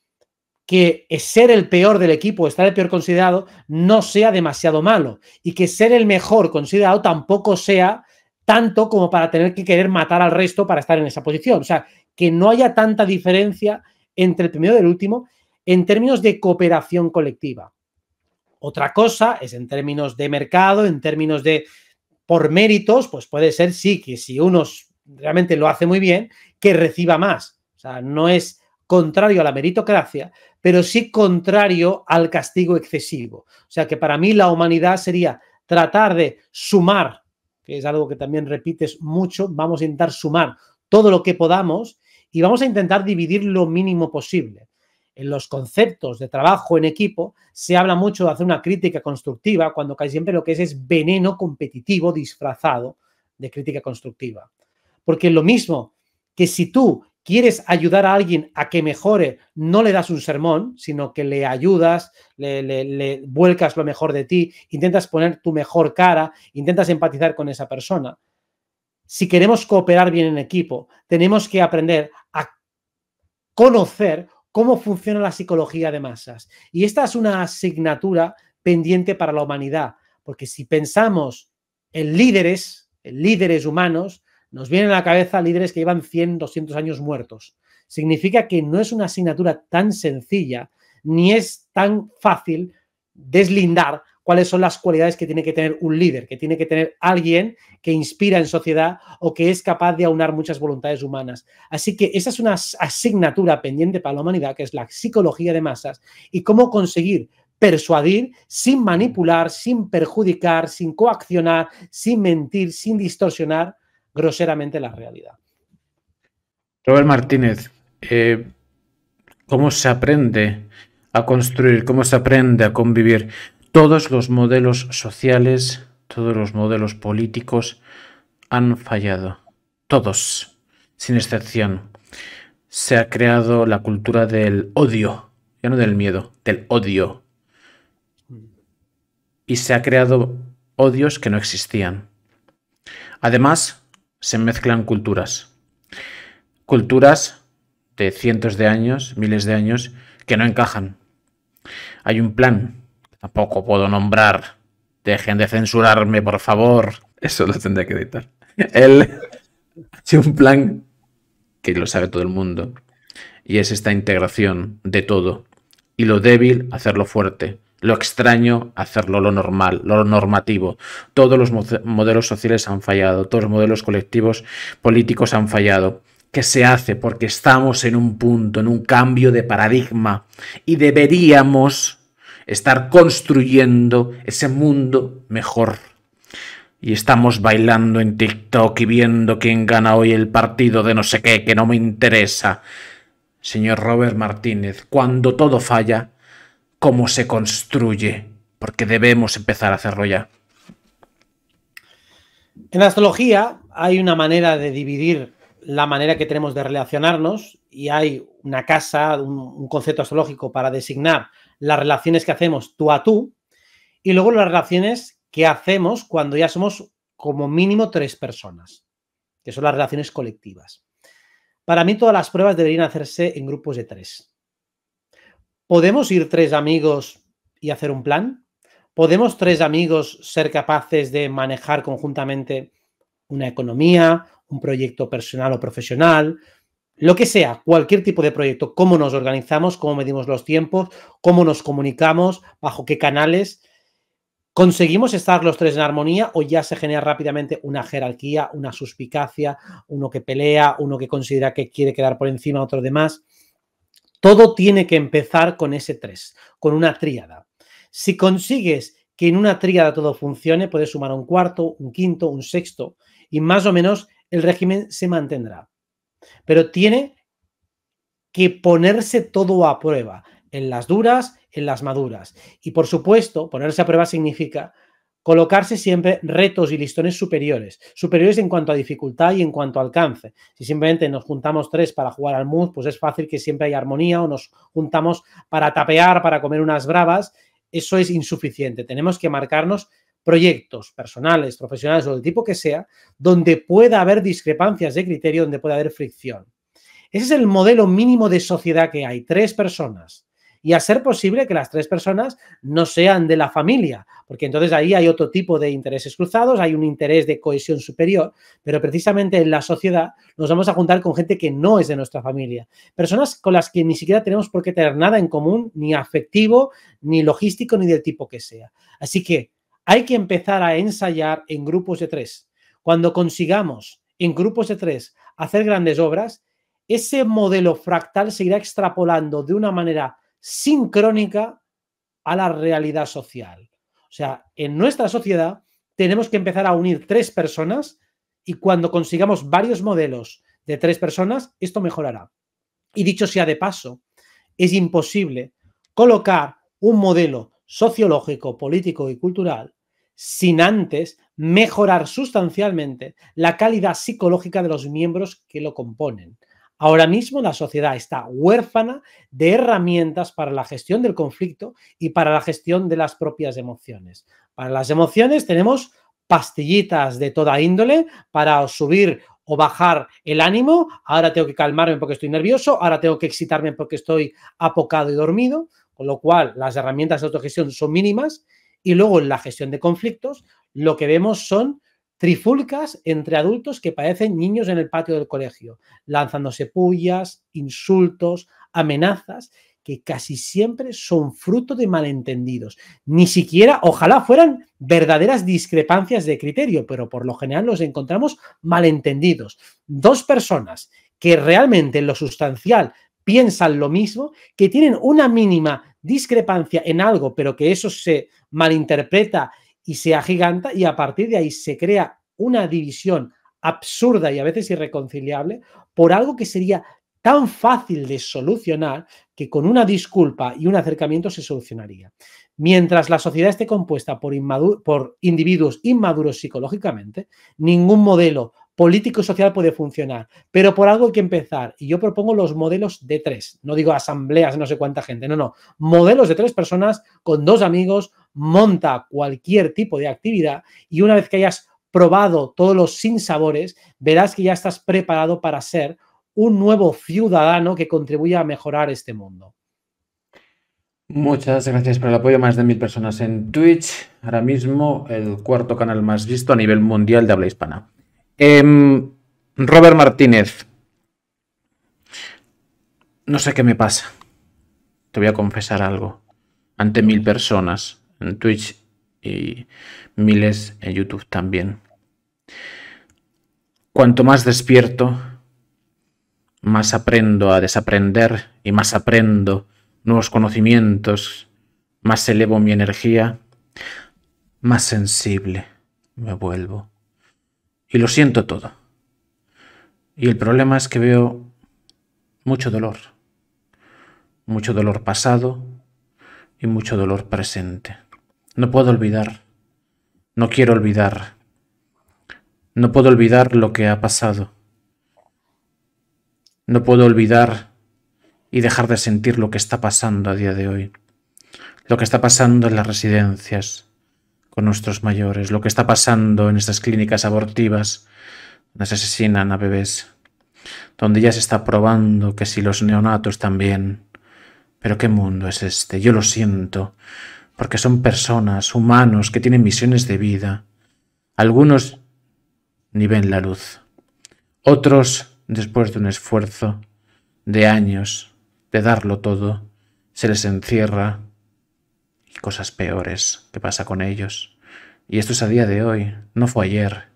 que ser el peor del equipo, estar el peor considerado, no sea demasiado malo y que ser el mejor considerado tampoco sea tanto como para tener que querer matar al resto para estar en esa posición. O sea, que no haya tanta diferencia entre el primero y el último en términos de cooperación colectiva. Otra cosa es en términos de mercado, en términos de por méritos, pues puede ser sí que si uno realmente lo hace muy bien, que reciba más. O sea, no es contrario a la meritocracia, pero sí contrario al castigo excesivo. O sea que para mí la humanidad sería tratar de sumar, que es algo que también repites mucho, vamos a intentar sumar todo lo que podamos y vamos a intentar dividir lo mínimo posible en los conceptos de trabajo en equipo, se habla mucho de hacer una crítica constructiva, cuando casi siempre lo que es es veneno competitivo disfrazado de crítica constructiva. Porque lo mismo que si tú quieres ayudar a alguien a que mejore, no le das un sermón, sino que le ayudas, le, le, vuelcas lo mejor de ti, intentas poner tu mejor cara, intentas empatizar con esa persona. Si queremos cooperar bien en equipo, tenemos que aprender a conocer cómo funciona la psicología de masas. Y esta es una asignatura pendiente para la humanidad, porque si pensamos en líderes, en líderes humanos, nos vienen a la cabeza líderes que llevan 100, 200 años muertos. Significa que no es una asignatura tan sencilla, ni es tan fácil deslindar cuáles son las cualidades que tiene que tener un líder, que tiene que tener alguien que inspira en sociedad o que es capaz de aunar muchas voluntades humanas. Así que esa es una asignatura pendiente para la humanidad, que es la psicología de masas y cómo conseguir persuadir sin manipular, sin perjudicar, sin coaccionar, sin mentir, sin distorsionar groseramente la realidad. Robert Martínez, eh, ¿cómo se aprende a construir? ¿Cómo se aprende a convivir? Todos los modelos sociales, todos los modelos políticos han fallado. Todos, sin excepción. Se ha creado la cultura del odio, ya no del miedo, del odio. Y se ha creado odios que no existían. Además, se mezclan culturas. Culturas de cientos de años, miles de años, que no encajan. Hay un plan Tampoco puedo nombrar. Dejen de censurarme, por favor. Eso lo tendré que editar. Él tiene un plan que lo sabe todo el mundo. Y es esta integración de todo. Y lo débil, hacerlo fuerte. Lo extraño, hacerlo lo normal, lo normativo. Todos los modelos sociales han fallado. Todos los modelos colectivos políticos han fallado ¿Qué se hace porque estamos en un punto, en un cambio de paradigma y deberíamos estar construyendo ese mundo mejor. Y estamos bailando en TikTok y viendo quién gana hoy el partido de no sé qué, que no me interesa. Señor Robert Martínez, cuando todo falla, ¿cómo se construye? Porque debemos empezar a hacerlo ya. En astrología hay una manera de dividir la manera que tenemos de relacionarnos y hay una casa, un, un, concepto astrológico para designar las relaciones que hacemos tú a tú y luego las relaciones que hacemos cuando ya somos como mínimo tres personas, que son las relaciones colectivas. Para mí todas las pruebas deberían hacerse en grupos de tres. ¿Podemos ir tres amigos y hacer un plan? ¿Podemos tres amigos ser capaces de manejar conjuntamente una economía, un proyecto personal o profesional, lo que sea, cualquier tipo de proyecto, cómo nos organizamos, cómo medimos los tiempos, cómo nos comunicamos, bajo qué canales, ¿conseguimos estar los tres en armonía o ya se genera rápidamente una jerarquía, una suspicacia, uno que pelea, uno que considera que quiere quedar por encima, otro demás? Todo tiene que empezar con ese tres, con una tríada. Si consigues que en una tríada todo funcione, puedes sumar un cuarto, un quinto, un sexto y más o menos el régimen se mantendrá. Pero tiene que ponerse todo a prueba, en las duras, en las maduras. Y por supuesto, ponerse a prueba significa colocarse siempre retos y listones superiores, superiores en cuanto a dificultad y en cuanto a alcance. Si simplemente nos juntamos tres para jugar al Mood, pues es fácil que siempre haya armonía o nos juntamos para tapear, para comer unas bravas, eso es insuficiente. Tenemos que marcarnos proyectos personales, profesionales o del tipo que sea, donde pueda haber discrepancias de criterio, donde pueda haber fricción. Ese es el modelo mínimo de sociedad que hay, tres personas. Y a ser posible que las tres personas no sean de la familia, porque entonces ahí hay otro tipo de intereses cruzados, hay un interés de cohesión superior, pero precisamente en la sociedad nos vamos a juntar con gente que no es de nuestra familia, personas con las que ni siquiera tenemos por qué tener nada en común, ni afectivo, ni logístico, ni del tipo que sea. Así que hay que empezar a ensayar en grupos de tres. Cuando consigamos en grupos de tres hacer grandes obras, ese modelo fractal se irá extrapolando de una manera sincrónica a la realidad social. O sea, en nuestra sociedad tenemos que empezar a unir tres personas y cuando consigamos varios modelos de tres personas, esto mejorará. Y dicho sea de paso, es imposible colocar un modelo sociológico, político y cultural, sin antes mejorar sustancialmente la calidad psicológica de los miembros que lo componen. Ahora mismo la sociedad está huérfana de herramientas para la gestión del conflicto y para la gestión de las propias emociones. Para las emociones tenemos pastillitas de toda índole para subir o bajar el ánimo. Ahora tengo que calmarme porque estoy nervioso, ahora tengo que excitarme porque estoy apocado y dormido con lo cual las herramientas de autogestión son mínimas y luego en la gestión de conflictos lo que vemos son trifulcas entre adultos que padecen niños en el patio del colegio, lanzándose pullas, insultos, amenazas que casi siempre son fruto de malentendidos. Ni siquiera, ojalá fueran verdaderas discrepancias de criterio, pero por lo general los encontramos malentendidos. Dos personas que realmente en lo sustancial piensan lo mismo, que tienen una mínima discrepancia en algo, pero que eso se malinterpreta y se agiganta y a partir de ahí se crea una división absurda y a veces irreconciliable por algo que sería tan fácil de solucionar que con una disculpa y un acercamiento se solucionaría. Mientras la sociedad esté compuesta por, por individuos inmaduros psicológicamente, ningún modelo político y social puede funcionar, pero por algo hay que empezar. Y yo propongo los modelos de tres, no digo asambleas no sé cuánta gente, no, no, modelos de tres personas con dos amigos, monta cualquier tipo de actividad y una vez que hayas probado todos los sinsabores, verás que ya estás preparado para ser un nuevo ciudadano que contribuya a mejorar este mundo. Muchas gracias por el apoyo. Más de mil personas en Twitch. Ahora mismo el cuarto canal más visto a nivel mundial de habla hispana. Em, Robert Martínez. No sé qué me pasa. Te voy a confesar algo. Ante mil personas en Twitch y miles en YouTube también. Cuanto más despierto, más aprendo a desaprender y más aprendo nuevos conocimientos, más elevo mi energía, más sensible me vuelvo y lo siento todo. Y el problema es que veo mucho dolor, mucho dolor pasado y mucho dolor presente. No puedo olvidar, no quiero olvidar, no puedo olvidar lo que ha pasado. No puedo olvidar y dejar de sentir lo que está pasando a día de hoy, lo que está pasando en las residencias, con nuestros mayores, lo que está pasando en estas clínicas abortivas, donde se asesinan a bebés, donde ya se está probando que si los neonatos también. Pero qué mundo es este, yo lo siento, porque son personas, humanos, que tienen misiones de vida. Algunos ni ven la luz. Otros, después de un esfuerzo de años, de darlo todo, se les encierra cosas peores que pasa con ellos. Y esto es a día de hoy, no fue ayer.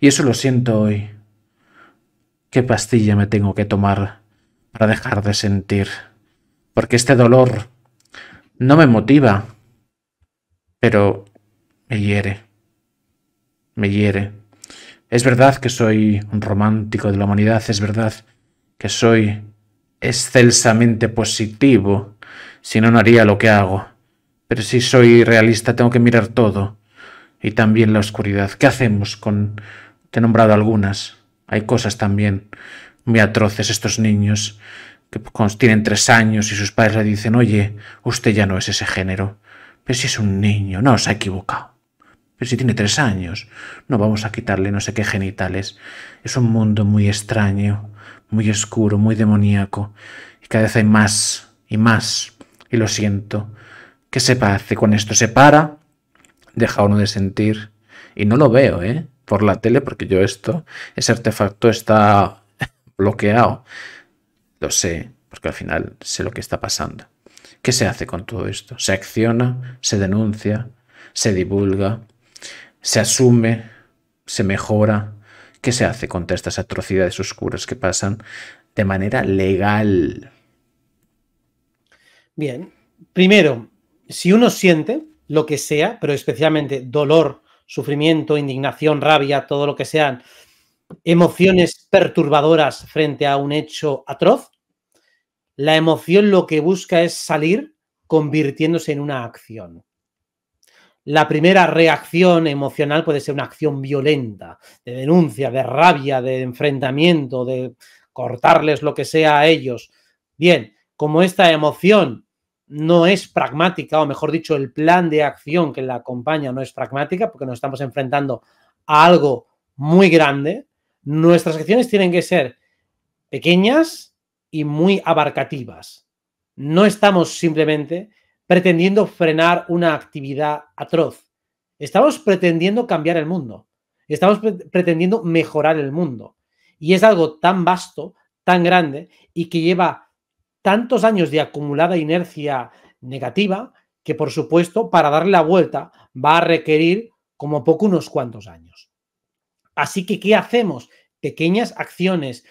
Y eso lo siento hoy. ¿Qué pastilla me tengo que tomar para dejar de sentir? Porque este dolor no me motiva, pero me hiere. Me hiere. Es verdad que soy un romántico de la humanidad, es verdad que soy excelsamente positivo, si no, no haría lo que hago. Pero si soy realista tengo que mirar todo. Y también la oscuridad. ¿Qué hacemos con... Te he nombrado algunas. Hay cosas también muy atroces estos niños que tienen tres años y sus padres le dicen, oye, usted ya no es ese género. Pero si es un niño, no, se ha equivocado. Pero si tiene tres años, no vamos a quitarle no sé qué genitales. Es un mundo muy extraño, muy oscuro, muy demoníaco. Y cada vez hay más y más. Y lo siento, ¿Qué se hace con esto? ¿Se para? Deja uno de sentir. Y no lo veo, ¿eh? Por la tele, porque yo esto, ese artefacto está bloqueado. Lo sé, porque al final sé lo que está pasando. ¿Qué se hace con todo esto? ¿Se acciona? ¿Se denuncia? ¿Se divulga? ¿Se asume? ¿Se mejora? ¿Qué se hace contra estas atrocidades oscuras que pasan de manera legal? Bien, primero, si uno siente lo que sea, pero especialmente dolor, sufrimiento, indignación, rabia, todo lo que sean emociones perturbadoras frente a un hecho atroz, la emoción lo que busca es salir convirtiéndose en una acción. La primera reacción emocional puede ser una acción violenta, de denuncia, de rabia, de enfrentamiento, de cortarles lo que sea a ellos. Bien, como esta emoción no es pragmática, o mejor dicho, el plan de acción que la acompaña no es pragmática, porque nos estamos enfrentando a algo muy grande. Nuestras acciones tienen que ser pequeñas y muy abarcativas. No estamos simplemente pretendiendo frenar una actividad atroz. Estamos pretendiendo cambiar el mundo. Estamos pretendiendo mejorar el mundo. Y es algo tan vasto, tan grande y que lleva tantos años de acumulada inercia negativa que, por supuesto, para darle la vuelta va a requerir como poco unos cuantos años. Así que, ¿qué hacemos? Pequeñas acciones,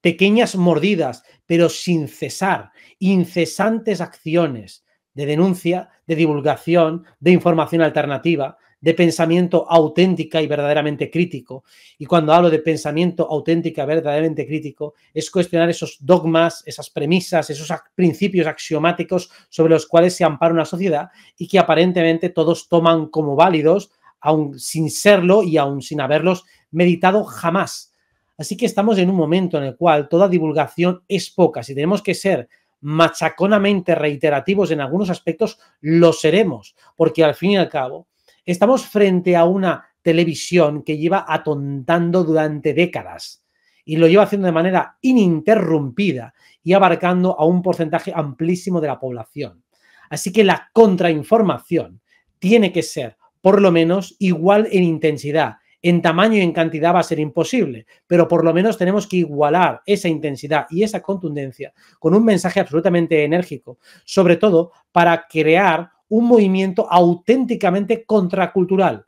pequeñas mordidas, pero sin cesar, incesantes acciones de denuncia, de divulgación, de información alternativa, de pensamiento auténtica y verdaderamente crítico. Y cuando hablo de pensamiento auténtica, verdaderamente crítico, es cuestionar esos dogmas, esas premisas, esos principios axiomáticos sobre los cuales se ampara una sociedad y que aparentemente todos toman como válidos, aun sin serlo y aun sin haberlos meditado jamás. Así que estamos en un momento en el cual toda divulgación es poca. Si tenemos que ser machaconamente reiterativos en algunos aspectos, lo seremos, porque al fin y al cabo, Estamos frente a una televisión que lleva atontando durante décadas y lo lleva haciendo de manera ininterrumpida y abarcando a un porcentaje amplísimo de la población. Así que la contrainformación tiene que ser, por lo menos, igual en intensidad. En tamaño y en cantidad va a ser imposible, pero por lo menos tenemos que igualar esa intensidad y esa contundencia con un mensaje absolutamente enérgico, sobre todo para crear un movimiento auténticamente contracultural,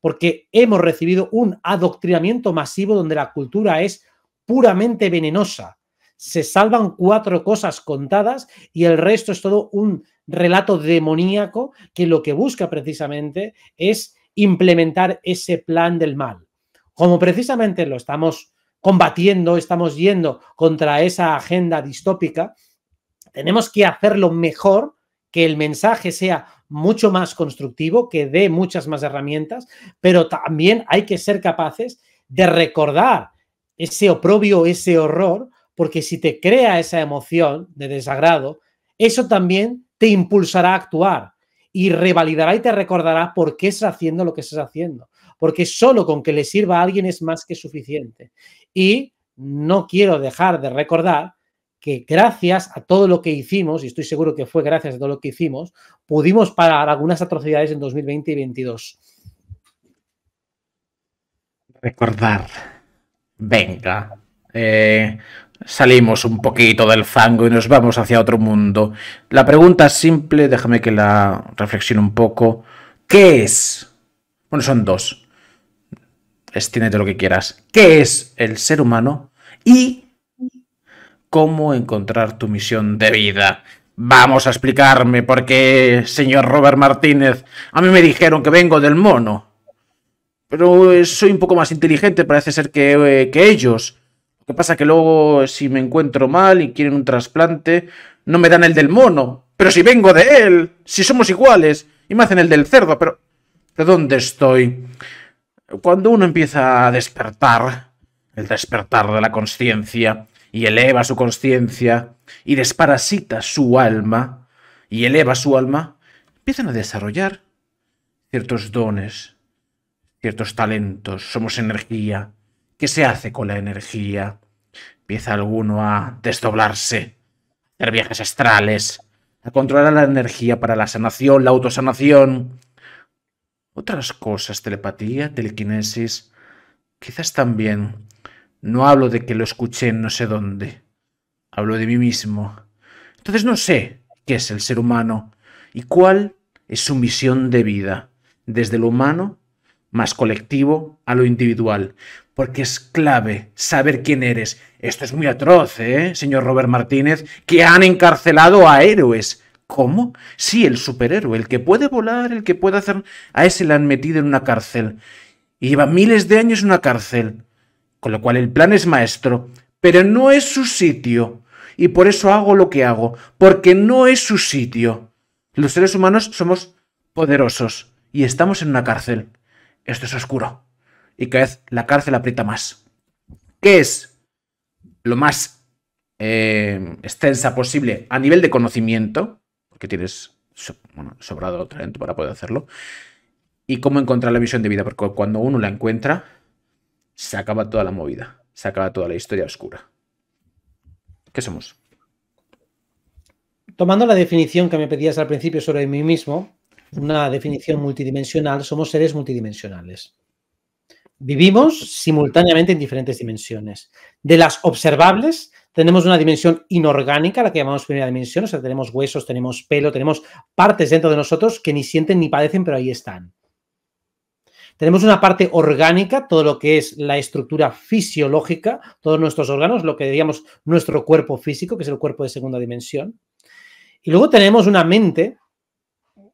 porque hemos recibido un adoctrinamiento masivo donde la cultura es puramente venenosa. Se salvan cuatro cosas contadas y el resto es todo un relato demoníaco que lo que busca precisamente es implementar ese plan del mal. Como precisamente lo estamos combatiendo, estamos yendo contra esa agenda distópica, tenemos que hacerlo mejor que el mensaje sea mucho más constructivo, que dé muchas más herramientas, pero también hay que ser capaces de recordar ese oprobio, ese horror, porque si te crea esa emoción de desagrado, eso también te impulsará a actuar y revalidará y te recordará por qué estás haciendo lo que estás haciendo, porque solo con que le sirva a alguien es más que suficiente. Y no quiero dejar de recordar que gracias a todo lo que hicimos, y estoy seguro que fue gracias a todo lo que hicimos, pudimos parar algunas atrocidades en 2020 y 2022. Recordar. Venga. Eh, salimos un poquito del fango y nos vamos hacia otro mundo. La pregunta es simple, déjame que la reflexione un poco. ¿Qué es? Bueno, son dos. Estínete lo que quieras. ¿Qué es el ser humano? ¿Y cómo encontrar tu misión de vida. Vamos a explicarme por qué, señor Robert Martínez, a mí me dijeron que vengo del mono. Pero eh, soy un poco más inteligente, parece ser eh, que, ellos. Lo que pasa que luego, si me encuentro mal y quieren un trasplante, no me dan el del mono. Pero si vengo de él, si somos iguales, y me hacen el del cerdo, pero... ¿De dónde estoy? Cuando uno empieza a despertar, el despertar de la conciencia, y eleva su conciencia y desparasita su alma y eleva su alma, empiezan a desarrollar ciertos dones, ciertos talentos, somos energía. ¿Qué se hace con la energía? Empieza alguno a desdoblarse, a hacer viajes astrales, a controlar la energía para la sanación, la autosanación. Otras cosas, telepatía, telequinesis, quizás también no hablo de que lo escuché en no sé dónde. Hablo de mí mismo. Entonces no sé qué es el ser humano y cuál es su misión de vida, desde lo humano más colectivo a lo individual, porque es clave saber quién eres. Esto es muy atroz, ¿eh, señor Robert Martínez? Que han encarcelado a héroes. ¿Cómo? Sí, el superhéroe, el que puede volar, el que puede hacer... A ese le han metido en una cárcel. Y lleva miles de años en una cárcel. Con lo cual el plan es maestro, pero no es su sitio. Y por eso hago lo que hago, porque no es su sitio. Los seres humanos somos poderosos y estamos en una cárcel. Esto es oscuro. Y cada vez la cárcel aprieta más. ¿Qué es lo más eh, extensa posible a nivel de conocimiento? Porque tienes sobrado talento para poder hacerlo. Y cómo encontrar la visión de vida, porque cuando uno la encuentra, se acaba toda la movida, se acaba toda la historia oscura. ¿Qué somos? Tomando la definición que me pedías al principio sobre mí mismo, una definición multidimensional, somos seres multidimensionales. Vivimos simultáneamente en diferentes dimensiones. De las observables, tenemos una dimensión inorgánica, la que llamamos primera dimensión, o sea, tenemos huesos, tenemos pelo, tenemos partes dentro de nosotros que ni sienten ni padecen, pero ahí están. Tenemos una parte orgánica, todo lo que es la estructura fisiológica, todos nuestros órganos, lo que diríamos nuestro cuerpo físico, que es el cuerpo de segunda dimensión. Y luego tenemos una mente,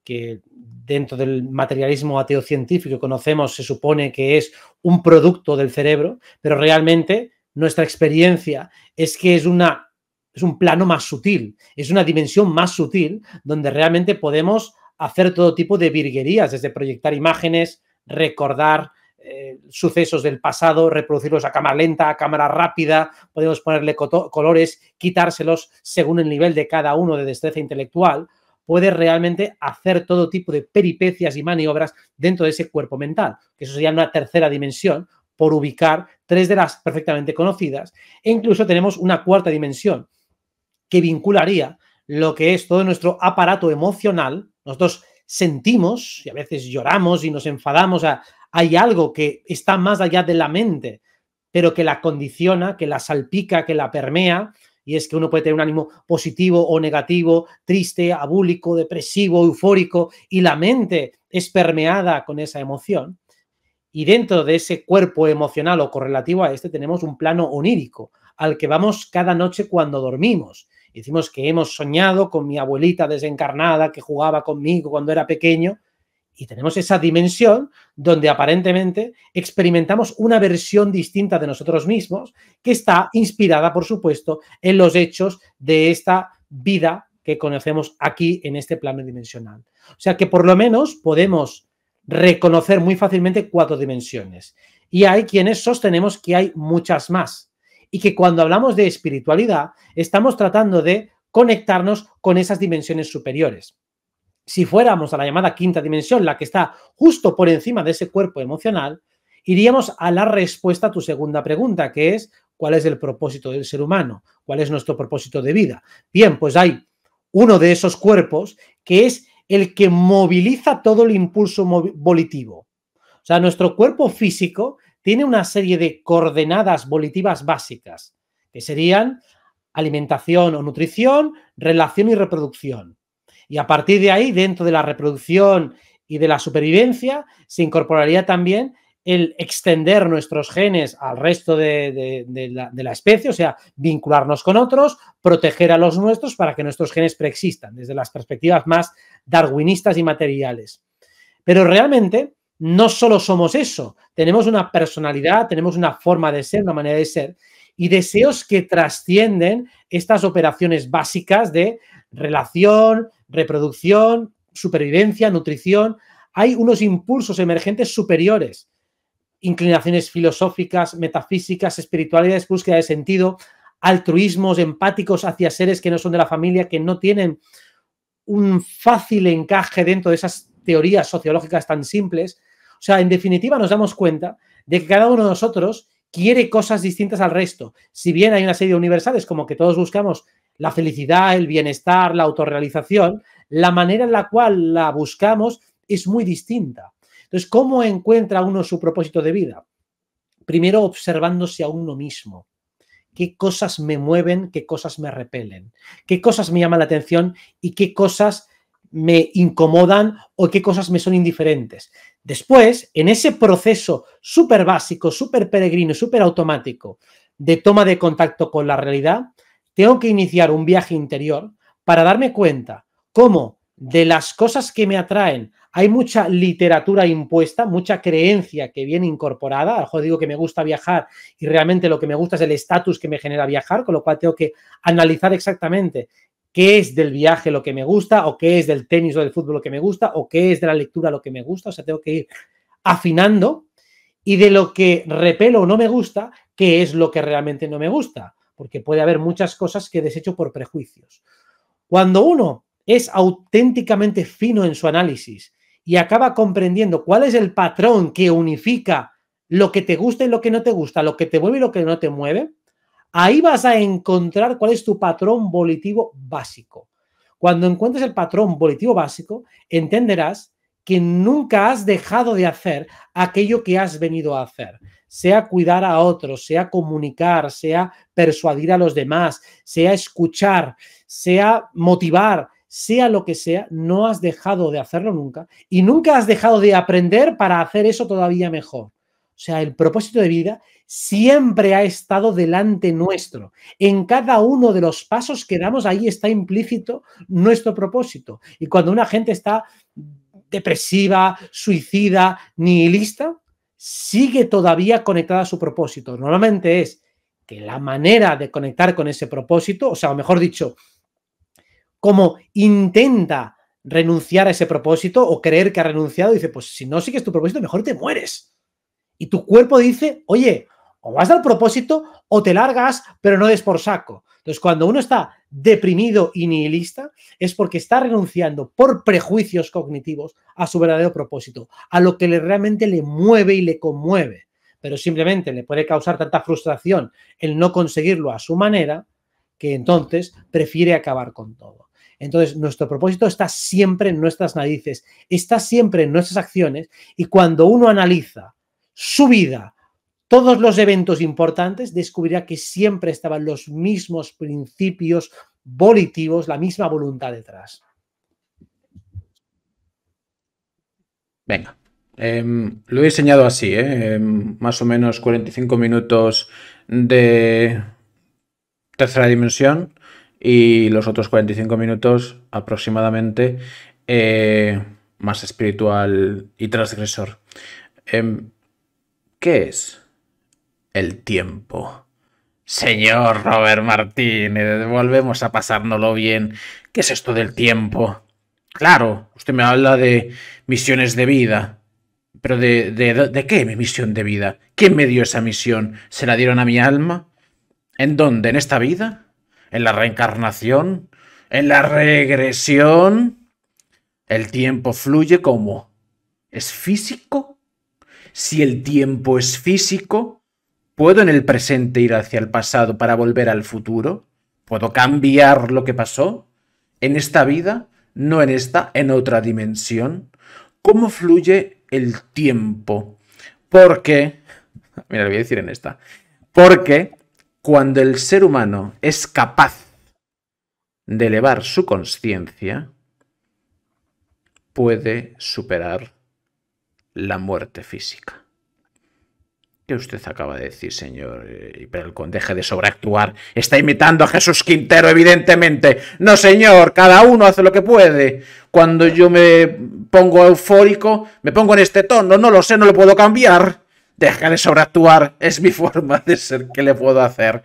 que dentro del materialismo ateo científico conocemos se supone que es un producto del cerebro, pero realmente nuestra experiencia es que es una es un plano más sutil, es una dimensión más sutil donde realmente podemos hacer todo tipo de virguerías, desde proyectar imágenes, recordar eh, sucesos del pasado, reproducirlos a cámara lenta, a cámara rápida, podemos ponerle colores, quitárselos según el nivel de cada uno de destreza intelectual, puede realmente hacer todo tipo de peripecias y maniobras dentro de ese cuerpo mental, que eso sería una tercera dimensión por ubicar tres de las perfectamente conocidas. E incluso tenemos una cuarta dimensión que vincularía lo que es todo nuestro aparato emocional, nosotros sentimos y a veces lloramos y nos enfadamos, hay algo que está más allá de la mente, pero que la condiciona, que la salpica, que la permea, y es que uno puede tener un ánimo positivo o negativo, triste, abúlico, depresivo, eufórico, y la mente es permeada con esa emoción. Y dentro de ese cuerpo emocional o correlativo a este tenemos un plano onírico, al que vamos cada noche cuando dormimos decimos que hemos soñado con mi abuelita desencarnada que jugaba conmigo cuando era pequeño. Y tenemos esa dimensión donde aparentemente experimentamos una versión distinta de nosotros mismos que está inspirada, por supuesto, en los hechos de esta vida que conocemos aquí en este plano dimensional. O sea que por lo menos podemos reconocer muy fácilmente cuatro dimensiones. Y hay quienes sostenemos que hay muchas más y que cuando hablamos de espiritualidad estamos tratando de conectarnos con esas dimensiones superiores. Si fuéramos a la llamada quinta dimensión, la que está justo por encima de ese cuerpo emocional, iríamos a la respuesta a tu segunda pregunta, que es cuál es el propósito del ser humano, cuál es nuestro propósito de vida. Bien, pues hay uno de esos cuerpos que es el que moviliza todo el impulso volitivo. O sea, nuestro cuerpo físico tiene una serie de coordenadas volitivas básicas, que serían alimentación o nutrición, relación y reproducción. Y a partir de ahí, dentro de la reproducción y de la supervivencia, se incorporaría también el extender nuestros genes al resto de, la, especie, o sea, vincularnos con otros, proteger a los nuestros para que nuestros genes preexistan, desde las perspectivas más darwinistas y materiales. Pero realmente no solo somos eso, tenemos una personalidad, tenemos una forma de ser, una manera de ser y deseos que trascienden estas operaciones básicas de relación, reproducción, supervivencia, nutrición. Hay unos impulsos emergentes superiores, inclinaciones filosóficas, metafísicas, espiritualidades, búsqueda de sentido, altruismos empáticos hacia seres que no son de la familia, que no tienen un fácil encaje dentro de esas teorías sociológicas tan simples o sea, en definitiva nos damos cuenta de que cada uno de nosotros quiere cosas distintas al resto. Si bien hay una serie de universales como que todos buscamos la felicidad, el bienestar, la autorrealización, la manera en la cual la buscamos es muy distinta. Entonces, ¿cómo encuentra uno su propósito de vida? Primero observándose a uno mismo. ¿Qué cosas me mueven? ¿Qué cosas me repelen? ¿Qué cosas me llaman la atención? ¿Y qué cosas me incomodan o qué cosas me son indiferentes? Después, en ese proceso súper básico, súper peregrino, súper automático de toma de contacto con la realidad, tengo que iniciar un viaje interior para darme cuenta cómo de las cosas que me atraen hay mucha literatura impuesta, mucha creencia que viene incorporada. A digo que me gusta viajar y realmente lo que me gusta es el estatus que me genera viajar, con lo cual tengo que analizar exactamente qué es del viaje lo que me gusta, o qué es del tenis o del fútbol lo que me gusta, o qué es de la lectura lo que me gusta, o sea, tengo que ir afinando y de lo que repelo o no me gusta, qué es lo que realmente no me gusta, porque puede haber muchas cosas que desecho por prejuicios. Cuando uno es auténticamente fino en su análisis y acaba comprendiendo cuál es el patrón que unifica lo que te gusta y lo que no te gusta, lo que te mueve y lo que no te mueve, Ahí vas a encontrar cuál es tu patrón volitivo básico. Cuando encuentres el patrón volitivo básico, entenderás que nunca has dejado de hacer aquello que has venido a hacer, sea cuidar a otros, sea comunicar, sea persuadir a los demás, sea escuchar, sea motivar, sea lo que sea, no has dejado de hacerlo nunca y nunca has dejado de aprender para hacer eso todavía mejor. O sea, el propósito de vida siempre ha estado delante nuestro. En cada uno de los pasos que damos, ahí está implícito nuestro propósito. Y cuando una gente está depresiva, suicida, nihilista, sigue todavía conectada a su propósito. Normalmente es que la manera de conectar con ese propósito, o sea, o mejor dicho, como intenta renunciar a ese propósito o creer que ha renunciado, dice, pues si no sigues tu propósito, mejor te mueres. Y tu cuerpo dice, oye, o vas al propósito o te largas, pero no des por saco. Entonces, cuando uno está deprimido y nihilista, es porque está renunciando por prejuicios cognitivos a su verdadero propósito, a lo que le, realmente le mueve y le conmueve. Pero simplemente le puede causar tanta frustración el no conseguirlo a su manera, que entonces prefiere acabar con todo. Entonces, nuestro propósito está siempre en nuestras narices, está siempre en nuestras acciones y cuando uno analiza su vida, todos los eventos importantes, descubrirá que siempre estaban los mismos principios volitivos, la misma voluntad detrás. Venga. Em, lo he diseñado así, ¿eh? em, más o menos 45 minutos de tercera dimensión y los otros 45 minutos aproximadamente eh, más espiritual y transgresor. Em, ¿Qué es? el tiempo. Señor Robert Martínez, volvemos a pasárnoslo bien. ¿Qué es esto del tiempo? Claro, usted me habla de misiones de vida. ¿Pero de, qué mi misión de vida? ¿Qué me dio esa misión? ¿Se la dieron a mi alma? ¿En dónde? ¿En esta vida? ¿En la reencarnación? ¿En la regresión? ¿El tiempo fluye como? ¿Es físico? Si el tiempo es físico, ¿Puedo en el presente ir hacia el pasado para volver al futuro? ¿Puedo cambiar lo que pasó? ¿En esta vida? ¿No en esta? ¿En otra dimensión? ¿Cómo fluye el tiempo? Porque, mira, lo voy a decir en esta, porque cuando el ser humano es capaz de elevar su conciencia, puede superar la muerte física que usted acaba de decir, señor eh, el Deje de sobreactuar. Está imitando a Jesús Quintero, evidentemente. No, señor, cada uno hace lo que puede. Cuando yo me pongo eufórico, me pongo en este tono. No lo sé, no lo puedo cambiar. Deja de sobreactuar. Es mi forma de ser. ¿Qué le puedo hacer?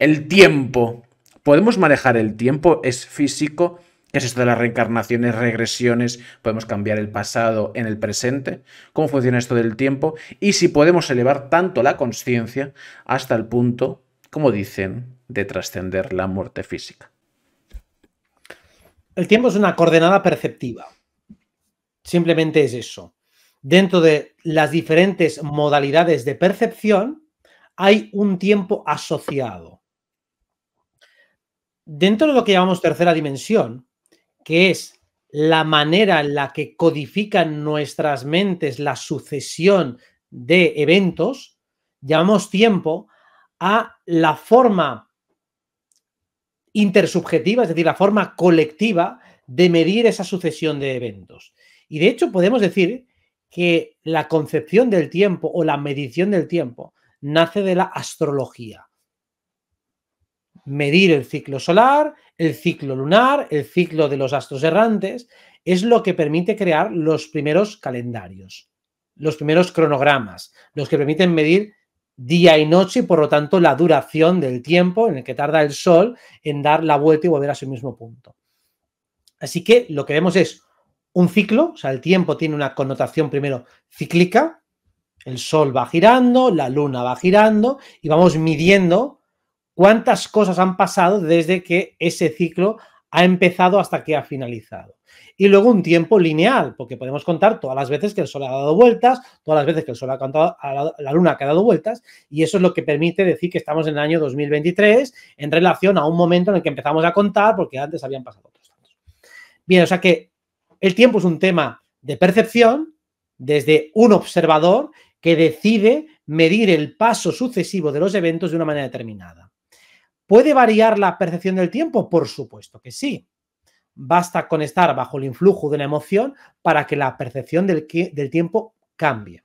El tiempo. ¿Podemos manejar el tiempo? ¿Es físico? ¿Qué es esto de las reencarnaciones, regresiones? ¿Podemos cambiar el pasado en el presente? ¿Cómo funciona esto del tiempo? Y si podemos elevar tanto la conciencia hasta el punto, como dicen, de trascender la muerte física. El tiempo es una coordenada perceptiva. Simplemente es eso. Dentro de las diferentes modalidades de percepción hay un tiempo asociado. Dentro de lo que llamamos tercera dimensión, que es la manera en la que codifican nuestras mentes la sucesión de eventos, llamamos tiempo a la forma intersubjetiva, es decir, la forma colectiva de medir esa sucesión de eventos. Y de hecho podemos decir que la concepción del tiempo o la medición del tiempo nace de la astrología. Medir el ciclo solar, el ciclo lunar, el ciclo de los astros errantes, es lo que permite crear los primeros calendarios, los primeros cronogramas, los que permiten medir día y noche y por lo tanto la duración del tiempo en el que tarda el Sol en dar la vuelta y volver a su mismo punto. Así que lo que vemos es un ciclo, o sea, el tiempo tiene una connotación primero cíclica, el Sol va girando, la Luna va girando y vamos midiendo cuántas cosas han pasado desde que ese ciclo ha empezado hasta que ha finalizado. Y luego un tiempo lineal, porque podemos contar todas las veces que el Sol ha dado vueltas, todas las veces que el Sol ha contado la, Luna que ha dado vueltas, y eso es lo que permite decir que estamos en el año 2023 en relación a un momento en el que empezamos a contar, porque antes habían pasado otros tantos. Bien, o sea que el tiempo es un tema de percepción desde un observador que decide medir el paso sucesivo de los eventos de una manera determinada. ¿Puede variar la percepción del tiempo? Por supuesto que sí. Basta con estar bajo el influjo de una emoción para que la percepción del, tiempo cambie.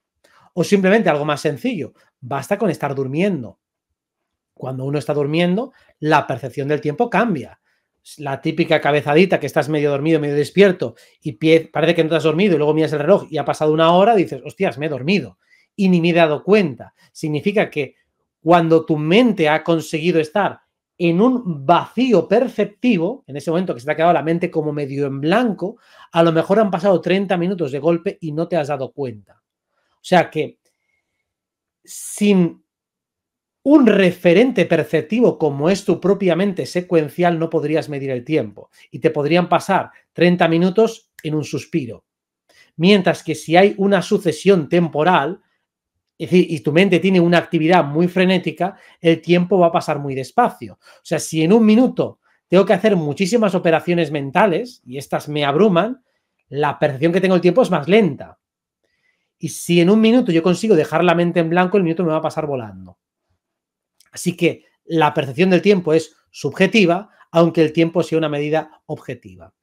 O simplemente algo más sencillo, basta con estar durmiendo. Cuando uno está durmiendo, la percepción del tiempo cambia la típica cabezadita que estás medio dormido, medio despierto y parece que no te has dormido y luego miras el reloj y ha pasado una hora, dices, hostias, me he dormido y ni me he dado cuenta. Significa que cuando tu mente ha conseguido estar en un vacío perceptivo, en ese momento que se te ha quedado la mente como medio en blanco, a lo mejor han pasado 30 minutos de golpe y no te has dado cuenta. O sea que sin un referente perceptivo como es tu propia mente secuencial no podrías medir el tiempo y te podrían pasar 30 minutos en un suspiro. Mientras que si hay una sucesión temporal, es decir, y tu mente tiene una actividad muy frenética, el tiempo va a pasar muy despacio. O sea, si en un minuto tengo que hacer muchísimas operaciones mentales y estas me abruman, la percepción que tengo del tiempo es más lenta. Y si en un minuto yo consigo dejar la mente en blanco, el minuto me va a pasar volando. Así que la percepción del tiempo es subjetiva, aunque el tiempo sea una medida objetiva.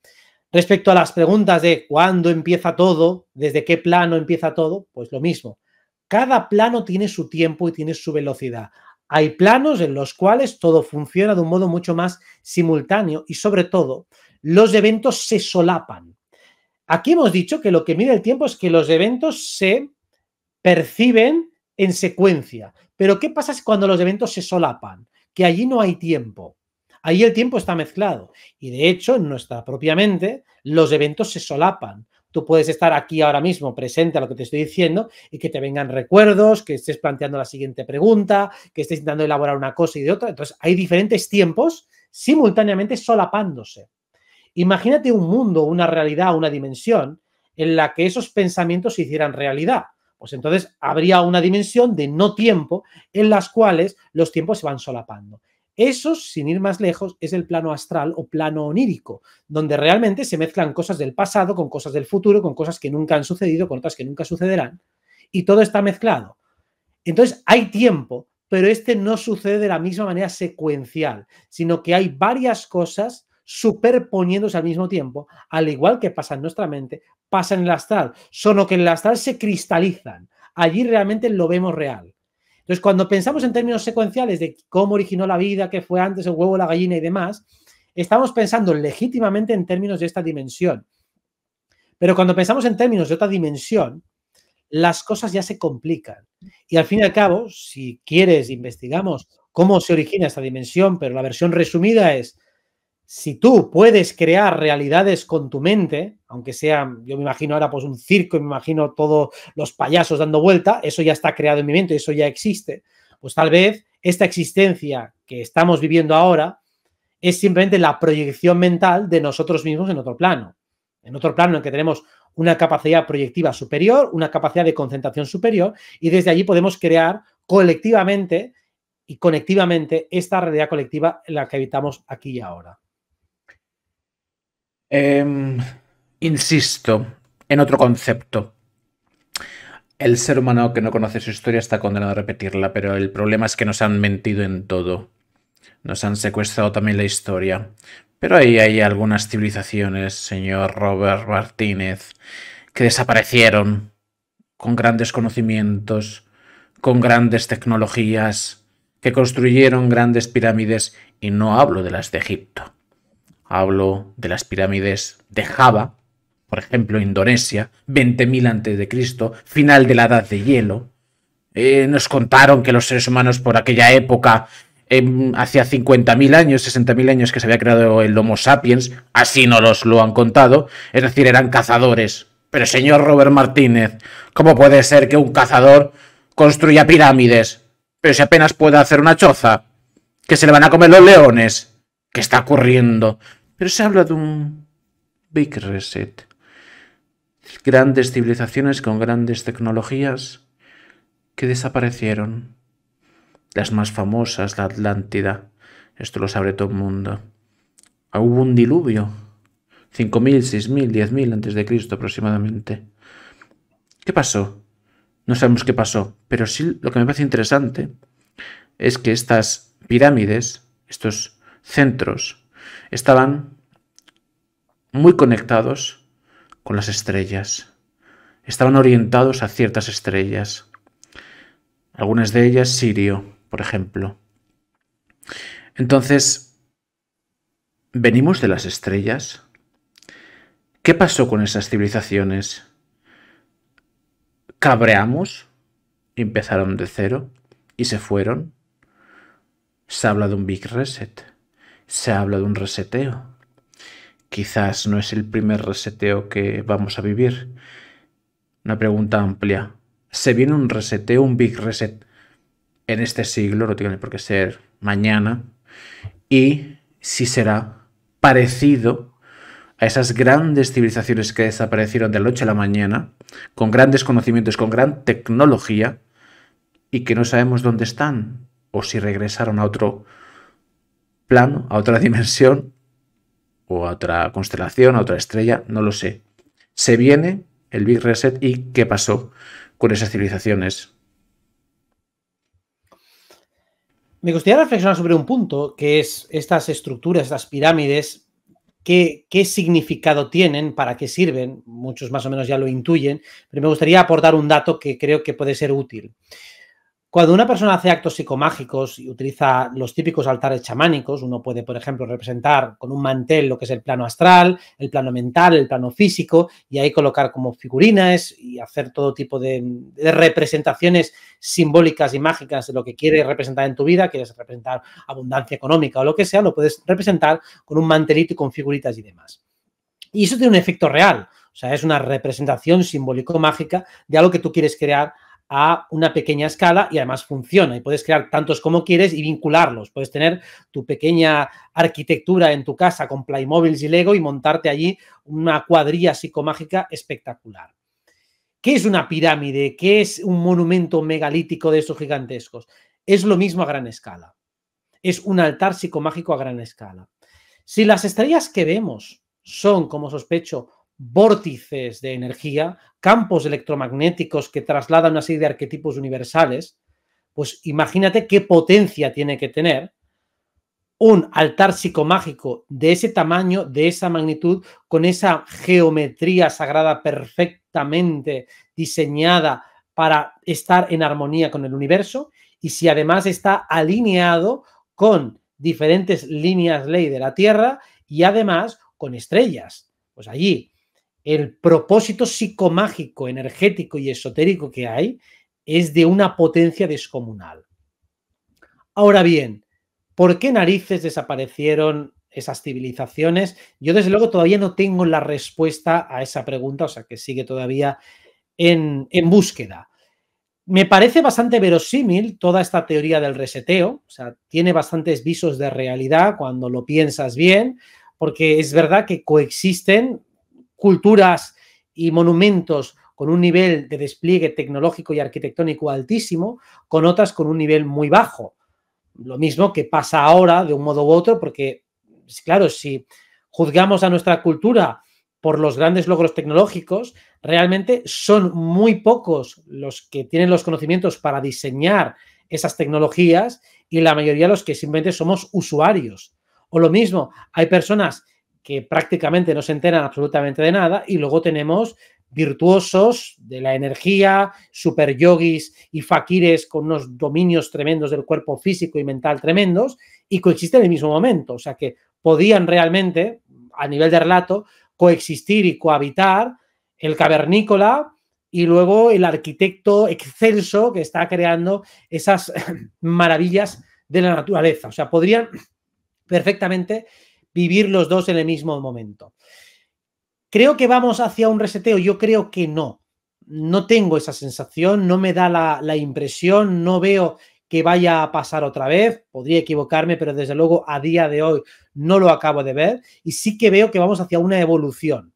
Respecto a las preguntas de cuándo empieza todo, desde qué plano empieza todo, pues lo mismo. Cada plano tiene su tiempo y tiene su velocidad. Hay planos en los cuales todo funciona de un modo mucho más simultáneo y sobre todo los eventos se solapan. Aquí hemos dicho que lo que mide el tiempo es que los eventos se perciben en secuencia. Pero ¿qué pasa cuando los eventos se solapan? Que allí no hay tiempo. Allí el tiempo está mezclado. Y de hecho, en nuestra propia mente, los eventos se solapan tú puedes estar aquí ahora mismo presente a lo que te estoy diciendo y que te vengan recuerdos, que estés planteando la siguiente pregunta, que estés intentando elaborar una cosa y de otra. Entonces, hay diferentes tiempos simultáneamente solapándose. Imagínate un mundo, una realidad, una dimensión en la que esos pensamientos se hicieran realidad. Pues entonces habría una dimensión de no tiempo en las cuales los tiempos se van solapando. Eso, sin ir más lejos, es el plano astral o plano onírico, donde realmente se mezclan cosas del pasado con cosas del futuro, con cosas que nunca han sucedido, con otras que nunca sucederán, y todo está mezclado. Entonces hay tiempo, pero este no sucede de la misma manera secuencial, sino que hay varias cosas superponiéndose al mismo tiempo, al igual que pasa en nuestra mente, pasa en el astral, solo que en el astral se cristalizan. Allí realmente lo vemos real. Entonces, cuando pensamos en términos secuenciales de cómo originó la vida, qué fue antes el huevo, la gallina y demás, estamos pensando legítimamente en términos de esta dimensión. Pero cuando pensamos en términos de otra dimensión, las cosas ya se complican. Y al fin y al cabo, si quieres, investigamos cómo se origina esta dimensión, pero la versión resumida es si tú puedes crear realidades con tu mente, aunque sea, yo me imagino ahora pues un circo, me imagino todos los payasos dando vuelta, eso ya está creado en mi mente, eso ya existe, pues tal vez esta existencia que estamos viviendo ahora es simplemente la proyección mental de nosotros mismos en otro plano, en otro plano en que tenemos una capacidad proyectiva superior, una capacidad de concentración superior, y desde allí podemos crear colectivamente y conectivamente esta realidad colectiva en la que habitamos aquí y ahora. Em, insisto en otro concepto. El ser humano que no conoce su historia está condenado a repetirla, pero el problema es que nos han mentido en todo. Nos han secuestrado también la historia. Pero ahí hay algunas civilizaciones, señor Robert Martínez, que desaparecieron con grandes conocimientos, con grandes tecnologías, que construyeron grandes pirámides, y no hablo de las de Egipto. Hablo de las pirámides de Java, por ejemplo, Indonesia, 20.000 a.C., final de la Edad de Hielo. Eh, nos contaron que los seres humanos por aquella época, em, hacía 50.000 años, 60.000 años que se había creado el Homo sapiens, así no los lo han contado, es decir, eran cazadores. Pero señor Robert Martínez, ¿cómo puede ser que un cazador construya pirámides, pero si apenas puede hacer una choza? ¿Que se le van a comer los leones? ¿Qué está ocurriendo? Pero se habla de un Big Reset. Grandes civilizaciones con grandes tecnologías que desaparecieron. Las más famosas, la Atlántida. Esto lo sabe todo el mundo. Ah, hubo un diluvio. 5.000, 6.000, 10.000 antes de Cristo aproximadamente. ¿Qué pasó? No sabemos qué pasó, pero sí lo que me parece interesante es que estas pirámides, estos centros, estaban muy conectados con las estrellas. Estaban orientados a ciertas estrellas. Algunas de ellas Sirio, por ejemplo. Entonces, ¿venimos de las estrellas? ¿Qué pasó con esas civilizaciones? ¿Cabreamos? ¿Empezaron de cero? ¿Y se fueron? Se habla de un big reset. Se habla de un reseteo. Quizás no es el primer reseteo que vamos a vivir. Una pregunta amplia. ¿Se viene un reseteo, un big reset en este siglo? No tiene por qué ser mañana. Y si será parecido a esas grandes civilizaciones que desaparecieron de la noche a la mañana, con grandes conocimientos, con gran tecnología, y que no sabemos dónde están, o si regresaron a otro plano, a otra dimensión, a otra constelación, a otra estrella, no lo sé. Se viene el Big Reset y qué pasó con esas civilizaciones. Me gustaría reflexionar sobre un punto, que es estas estructuras, estas pirámides, qué, qué significado tienen, para qué sirven, muchos más o menos ya lo intuyen, pero me gustaría aportar un dato que creo que puede ser útil. Cuando una persona hace actos psicomágicos y utiliza los típicos altares chamánicos, uno puede, por ejemplo, representar con un mantel lo que es el plano astral, el plano mental, el plano físico, y ahí colocar como figurinas y hacer todo tipo de, representaciones simbólicas y mágicas de lo que quieres representar en tu vida, quieres representar abundancia económica o lo que sea, lo puedes representar con un mantelito y con figuritas y demás. Y eso tiene un efecto real, o sea, es una representación simbólico-mágica de algo que tú quieres crear a una pequeña escala y además funciona y puedes crear tantos como quieres y vincularlos. Puedes tener tu pequeña arquitectura en tu casa con Playmobil y Lego y montarte allí una cuadrilla psicomágica espectacular. ¿Qué es una pirámide? ¿Qué es un monumento megalítico de esos gigantescos? Es lo mismo a gran escala. Es un altar psicomágico a gran escala. Si las estrellas que vemos son, como sospecho, vórtices de energía, campos electromagnéticos que trasladan una serie de arquetipos universales, pues imagínate qué potencia tiene que tener un altar psicomágico de ese tamaño, de esa magnitud, con esa geometría sagrada perfectamente diseñada para estar en armonía con el universo y si además está alineado con diferentes líneas ley de la Tierra y además con estrellas. Pues allí el propósito psicomágico, energético y esotérico que hay es de una potencia descomunal. Ahora bien, ¿por qué narices desaparecieron esas civilizaciones? Yo desde luego todavía no tengo la respuesta a esa pregunta, o sea que sigue todavía en, en búsqueda. Me parece bastante verosímil toda esta teoría del reseteo, o sea, tiene bastantes visos de realidad cuando lo piensas bien, porque es verdad que coexisten culturas y monumentos con un nivel de despliegue tecnológico y arquitectónico altísimo, con otras con un nivel muy bajo. Lo mismo que pasa ahora de un modo u otro, porque, claro, si juzgamos a nuestra cultura por los grandes logros tecnológicos, realmente son muy pocos los que tienen los conocimientos para diseñar esas tecnologías y la mayoría los que simplemente somos usuarios. O lo mismo, hay personas que prácticamente no se enteran absolutamente de nada, y luego tenemos virtuosos de la energía, super yogis y fakires con unos dominios tremendos del cuerpo físico y mental tremendos, y coexisten en el mismo momento, o sea que podían realmente, a nivel de relato, coexistir y cohabitar el cavernícola y luego el arquitecto excelso que está creando esas maravillas de la naturaleza. O sea, podrían perfectamente vivir los dos en el mismo momento. ¿Creo que vamos hacia un reseteo? Yo creo que no. No tengo esa sensación, no me da la, impresión, no veo que vaya a pasar otra vez. Podría equivocarme, pero desde luego a día de hoy no lo acabo de ver. Y sí que veo que vamos hacia una evolución.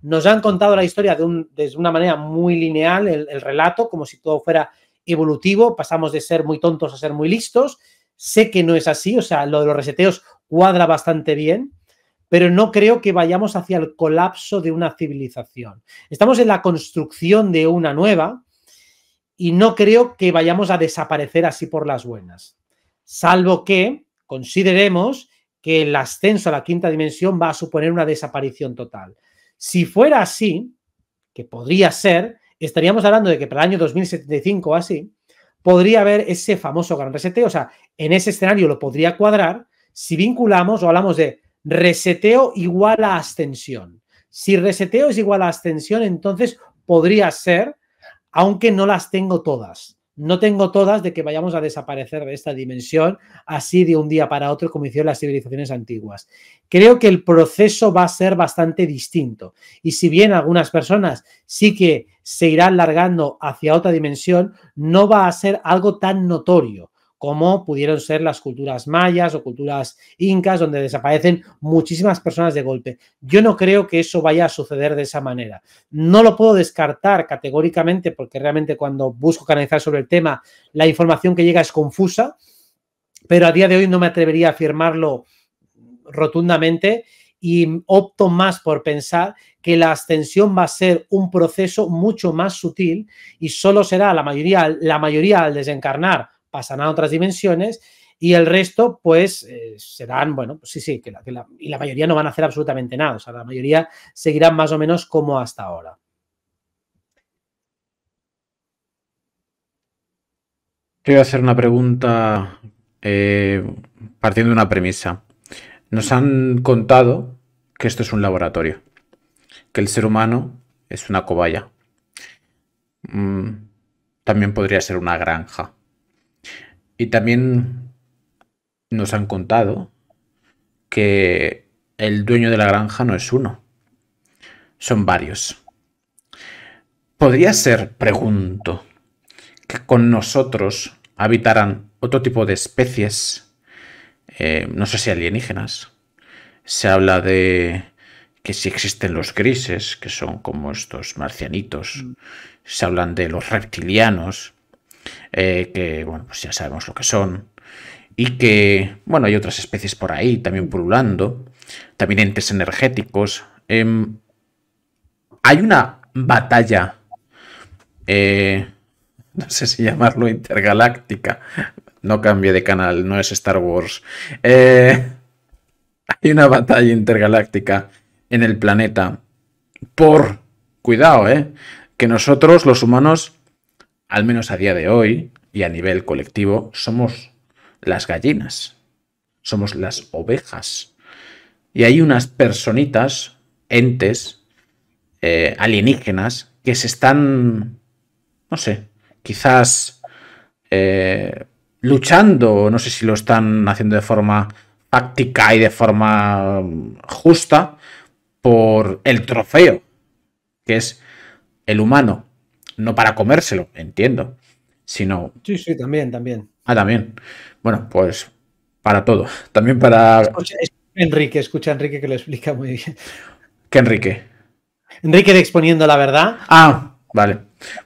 Nos han contado la historia de, un, de una manera muy lineal, el, el, relato, como si todo fuera evolutivo. Pasamos de ser muy tontos a ser muy listos. Sé que no es así, o sea, lo de los reseteos cuadra bastante bien, pero no creo que vayamos hacia el colapso de una civilización. Estamos en la construcción de una nueva y no creo que vayamos a desaparecer así por las buenas, salvo que consideremos que el ascenso a la quinta dimensión va a suponer una desaparición total. Si fuera así, que podría ser, estaríamos hablando de que para el año 2075 o así, podría haber ese famoso gran reseteo, o sea, en ese escenario lo podría cuadrar, si vinculamos o hablamos de reseteo igual a ascensión. Si reseteo es igual a ascensión, entonces podría ser, aunque no las tengo todas. No tengo todas de que vayamos a desaparecer de esta dimensión así de un día para otro como hicieron las civilizaciones antiguas. Creo que el proceso va a ser bastante distinto. Y si bien algunas personas sí que se irán largando hacia otra dimensión, no va a ser algo tan notorio como pudieron ser las culturas mayas o culturas incas, donde desaparecen muchísimas personas de golpe. Yo no creo que eso vaya a suceder de esa manera. No lo puedo descartar categóricamente porque realmente cuando busco canalizar sobre el tema, la información que llega es confusa, pero a día de hoy no me atrevería a afirmarlo rotundamente y opto más por pensar que la ascensión va a ser un proceso mucho más sutil y solo será la mayoría, la mayoría al desencarnar Pasan a otras dimensiones y el resto, pues, eh, serán, bueno, pues sí, sí, que, la, y la mayoría no van a hacer absolutamente nada, o sea, la mayoría seguirán más o menos como hasta ahora. Te voy a hacer una pregunta eh, partiendo de una premisa. Nos han contado que esto es un laboratorio, que el ser humano es una cobaya. Mm, también podría ser una granja. Y también nos han contado que el dueño de la granja no es uno, son varios. Podría ser, pregunto, que con nosotros habitaran otro tipo de especies, eh, no sé si alienígenas. Se habla de que si existen los grises, que son como estos marcianitos, mm. se hablan de los reptilianos, eh, que bueno, pues ya sabemos lo que son, y que, bueno, hay otras especies por ahí también pululando, también entes energéticos. Em, hay una batalla, eh, no sé si llamarlo intergaláctica, no cambie de canal, no es Star Wars. Eh, hay una batalla intergaláctica en el planeta por, cuidado, eh, que nosotros los humanos al menos a día de hoy y a nivel colectivo, somos las gallinas, somos las ovejas. Y hay unas personitas, entes, eh, alienígenas, que se están, no sé, quizás eh, luchando, no sé si lo están haciendo de forma táctica y de forma mm, justa, por el trofeo, que es el humano no para comérselo, entiendo, sino... Sí, sí, también, también. Ah, también. Bueno, pues para todo. También para... Escucha, Enrique, escucha a Enrique que lo explica muy bien. ¿Qué Enrique? Enrique de Exponiendo la Verdad. Ah, vale.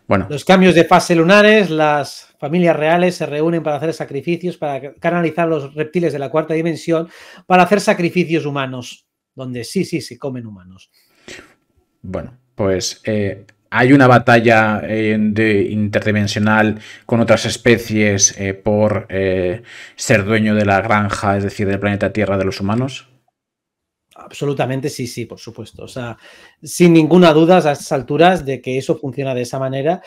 Bueno. Los cambios de fase lunares, las familias reales se reúnen para hacer sacrificios, para canalizar los reptiles de la cuarta dimensión, para hacer sacrificios humanos, donde sí, sí, se comen humanos. Bueno, pues eh, hay una batalla eh, interdimensional con otras especies eh, por eh, ser dueño de la granja, es decir, del planeta Tierra de los humanos? Absolutamente sí, sí, por supuesto. O sea, sin ninguna duda a estas alturas de que eso funciona de esa manera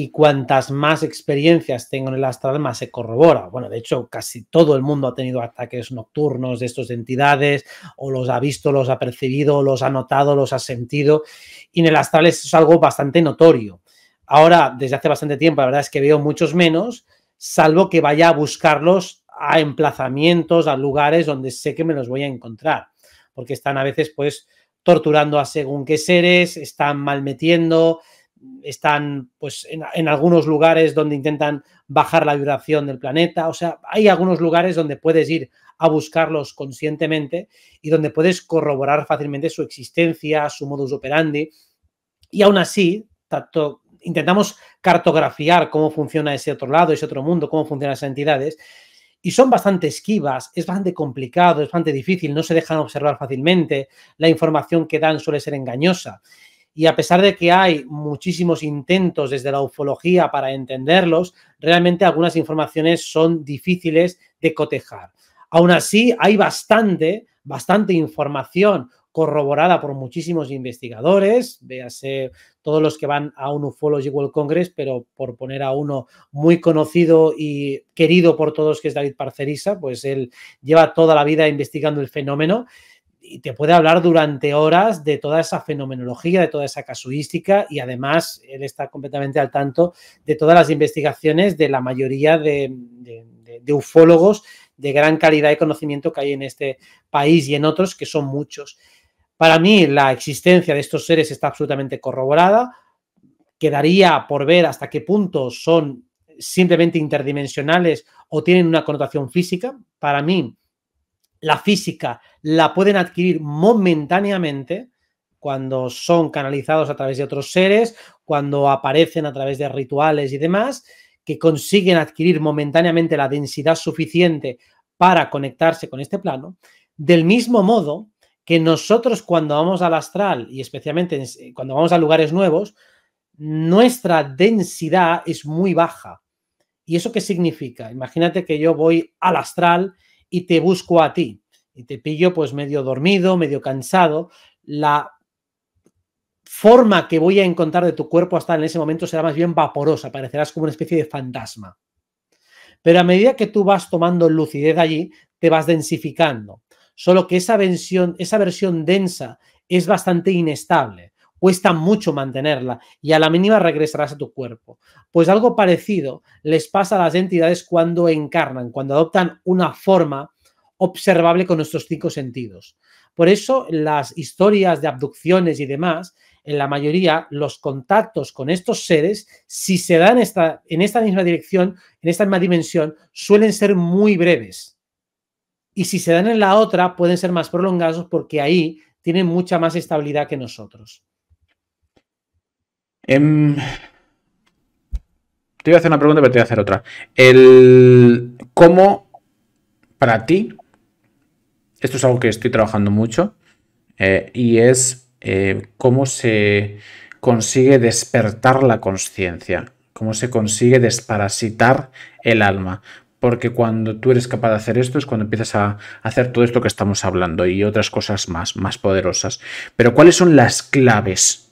y cuantas más experiencias tengo en el astral, más se corrobora. Bueno, de hecho, casi todo el mundo ha tenido ataques nocturnos de estas entidades, o los ha visto, los ha percibido, los ha notado, los ha sentido, y en el astral es algo bastante notorio. Ahora, desde hace bastante tiempo, la verdad es que veo muchos menos, salvo que vaya a buscarlos a emplazamientos, a lugares donde sé que me los voy a encontrar, porque están a veces, pues, torturando a según qué seres, están malmetiendo, están pues en, algunos lugares donde intentan bajar la vibración del planeta, o sea, hay algunos lugares donde puedes ir a buscarlos conscientemente y donde puedes corroborar fácilmente su existencia, su modus operandi y aún así, tanto intentamos cartografiar cómo funciona ese otro lado, ese otro mundo, cómo funcionan esas entidades y son bastante esquivas, es bastante complicado, es bastante difícil, no se dejan observar fácilmente, la información que dan suele ser engañosa y a pesar de que hay muchísimos intentos desde la ufología para entenderlos, realmente algunas informaciones son difíciles de cotejar. Aún así, hay bastante, bastante información corroborada por muchísimos investigadores, véase todos los que van a un Ufology World Congress, pero por poner a uno muy conocido y querido por todos, que es David Parcerisa, pues él lleva toda la vida investigando el fenómeno y te puede hablar durante horas de toda esa fenomenología, de toda esa casuística y además él está completamente al tanto de todas las investigaciones de la mayoría de, ufólogos de gran calidad y conocimiento que hay en este país y en otros que son muchos. Para mí la existencia de estos seres está absolutamente corroborada. Quedaría por ver hasta qué punto son simplemente interdimensionales o tienen una connotación física. Para mí, la física la pueden adquirir momentáneamente cuando son canalizados a través de otros seres, cuando aparecen a través de rituales y demás, que consiguen adquirir momentáneamente la densidad suficiente para conectarse con este plano. Del mismo modo que nosotros cuando vamos al astral y especialmente eh, cuando vamos a lugares nuevos, nuestra densidad es muy baja. ¿Y eso qué significa? Imagínate que yo voy al astral y te busco a ti. Y te pillo pues medio dormido, medio cansado. La forma que voy a encontrar de tu cuerpo hasta en ese momento será más bien vaporosa, parecerás como una especie de fantasma. Pero a medida que tú vas tomando lucidez allí, te vas densificando. Solo que esa versión, esa versión densa es bastante inestable cuesta mucho mantenerla y a la mínima regresarás a tu cuerpo. Pues algo parecido les pasa a las entidades cuando encarnan, cuando adoptan una forma observable con nuestros cinco sentidos. Por eso las historias de abducciones y demás, en la mayoría, los contactos con estos seres, si se dan en esta misma dirección, en esta misma dimensión, suelen ser muy breves. Y si se dan en la otra, pueden ser más prolongados porque ahí tienen mucha más estabilidad que nosotros. Em, te voy a hacer una pregunta, pero te voy a hacer otra. El cómo para ti, esto es algo que estoy trabajando mucho, eh, y es eh, cómo se consigue despertar la conciencia, cómo se consigue desparasitar el alma. Porque cuando tú eres capaz de hacer esto es cuando empiezas a hacer todo esto que estamos hablando y otras cosas más, más poderosas. Pero ¿cuáles son las claves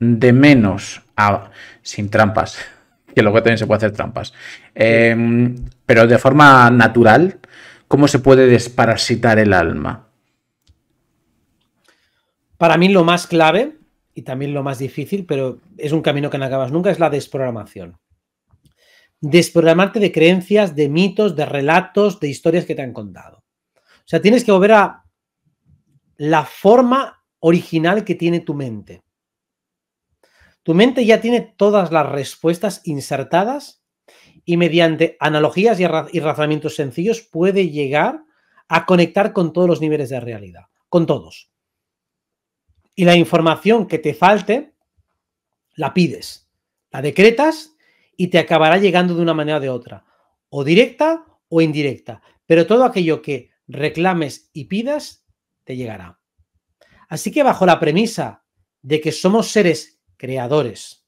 de menos a. sin trampas, que luego también se puede hacer trampas, em, pero de forma natural, ¿cómo se puede desparasitar el alma? Para mí lo más clave y también lo más difícil, pero es un camino que no acabas nunca, es la desprogramación. Desprogramarte de creencias, de mitos, de relatos, de historias que te han contado. O sea, tienes que volver a la forma original que tiene tu mente. Tu mente ya tiene todas las respuestas insertadas y mediante analogías y, razonamientos sencillos puede llegar a conectar con todos los niveles de realidad, con todos. Y la información que te falte, la pides, la decretas y te acabará llegando de una manera o de otra, o directa o indirecta. Pero todo aquello que reclames y pidas, te llegará. Así que bajo la premisa de que somos seres creadores,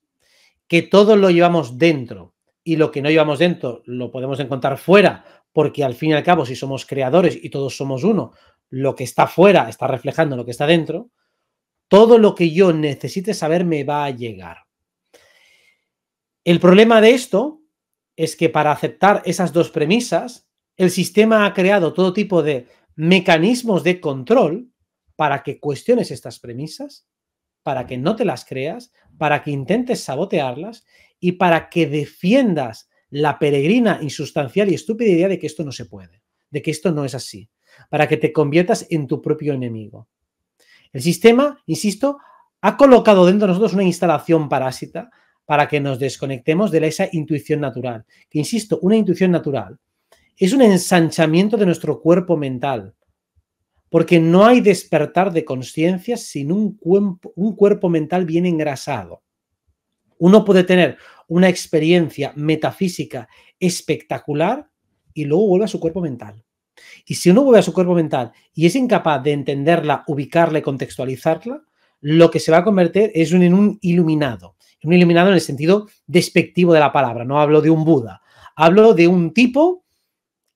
que todo lo llevamos dentro y lo que no llevamos dentro lo podemos encontrar fuera, porque al fin y al cabo, si somos creadores y todos somos uno, lo que está fuera está reflejando lo que está dentro, todo lo que yo necesite saber me va a llegar. El problema de esto es que para aceptar esas dos premisas, el sistema ha creado todo tipo de mecanismos de control para que cuestiones estas premisas, para que no te las creas, para que intentes sabotearlas y para que defiendas la peregrina, insustancial y estúpida idea de que esto no se puede, de que esto no es así, para que te conviertas en tu propio enemigo. El sistema, insisto, ha colocado dentro de nosotros una instalación parásita para que nos desconectemos de esa intuición natural. Que, insisto, una intuición natural es un ensanchamiento de nuestro cuerpo mental, porque no hay despertar de conciencia sin un cuerpo, un cuerpo mental bien engrasado. Uno puede tener una experiencia metafísica espectacular y luego vuelve a su cuerpo mental. Y si uno vuelve a su cuerpo mental y es incapaz de entenderla, ubicarla y contextualizarla, lo que se va a convertir es en un iluminado. Un iluminado en el sentido despectivo de la palabra. No hablo de un Buda. Hablo de un tipo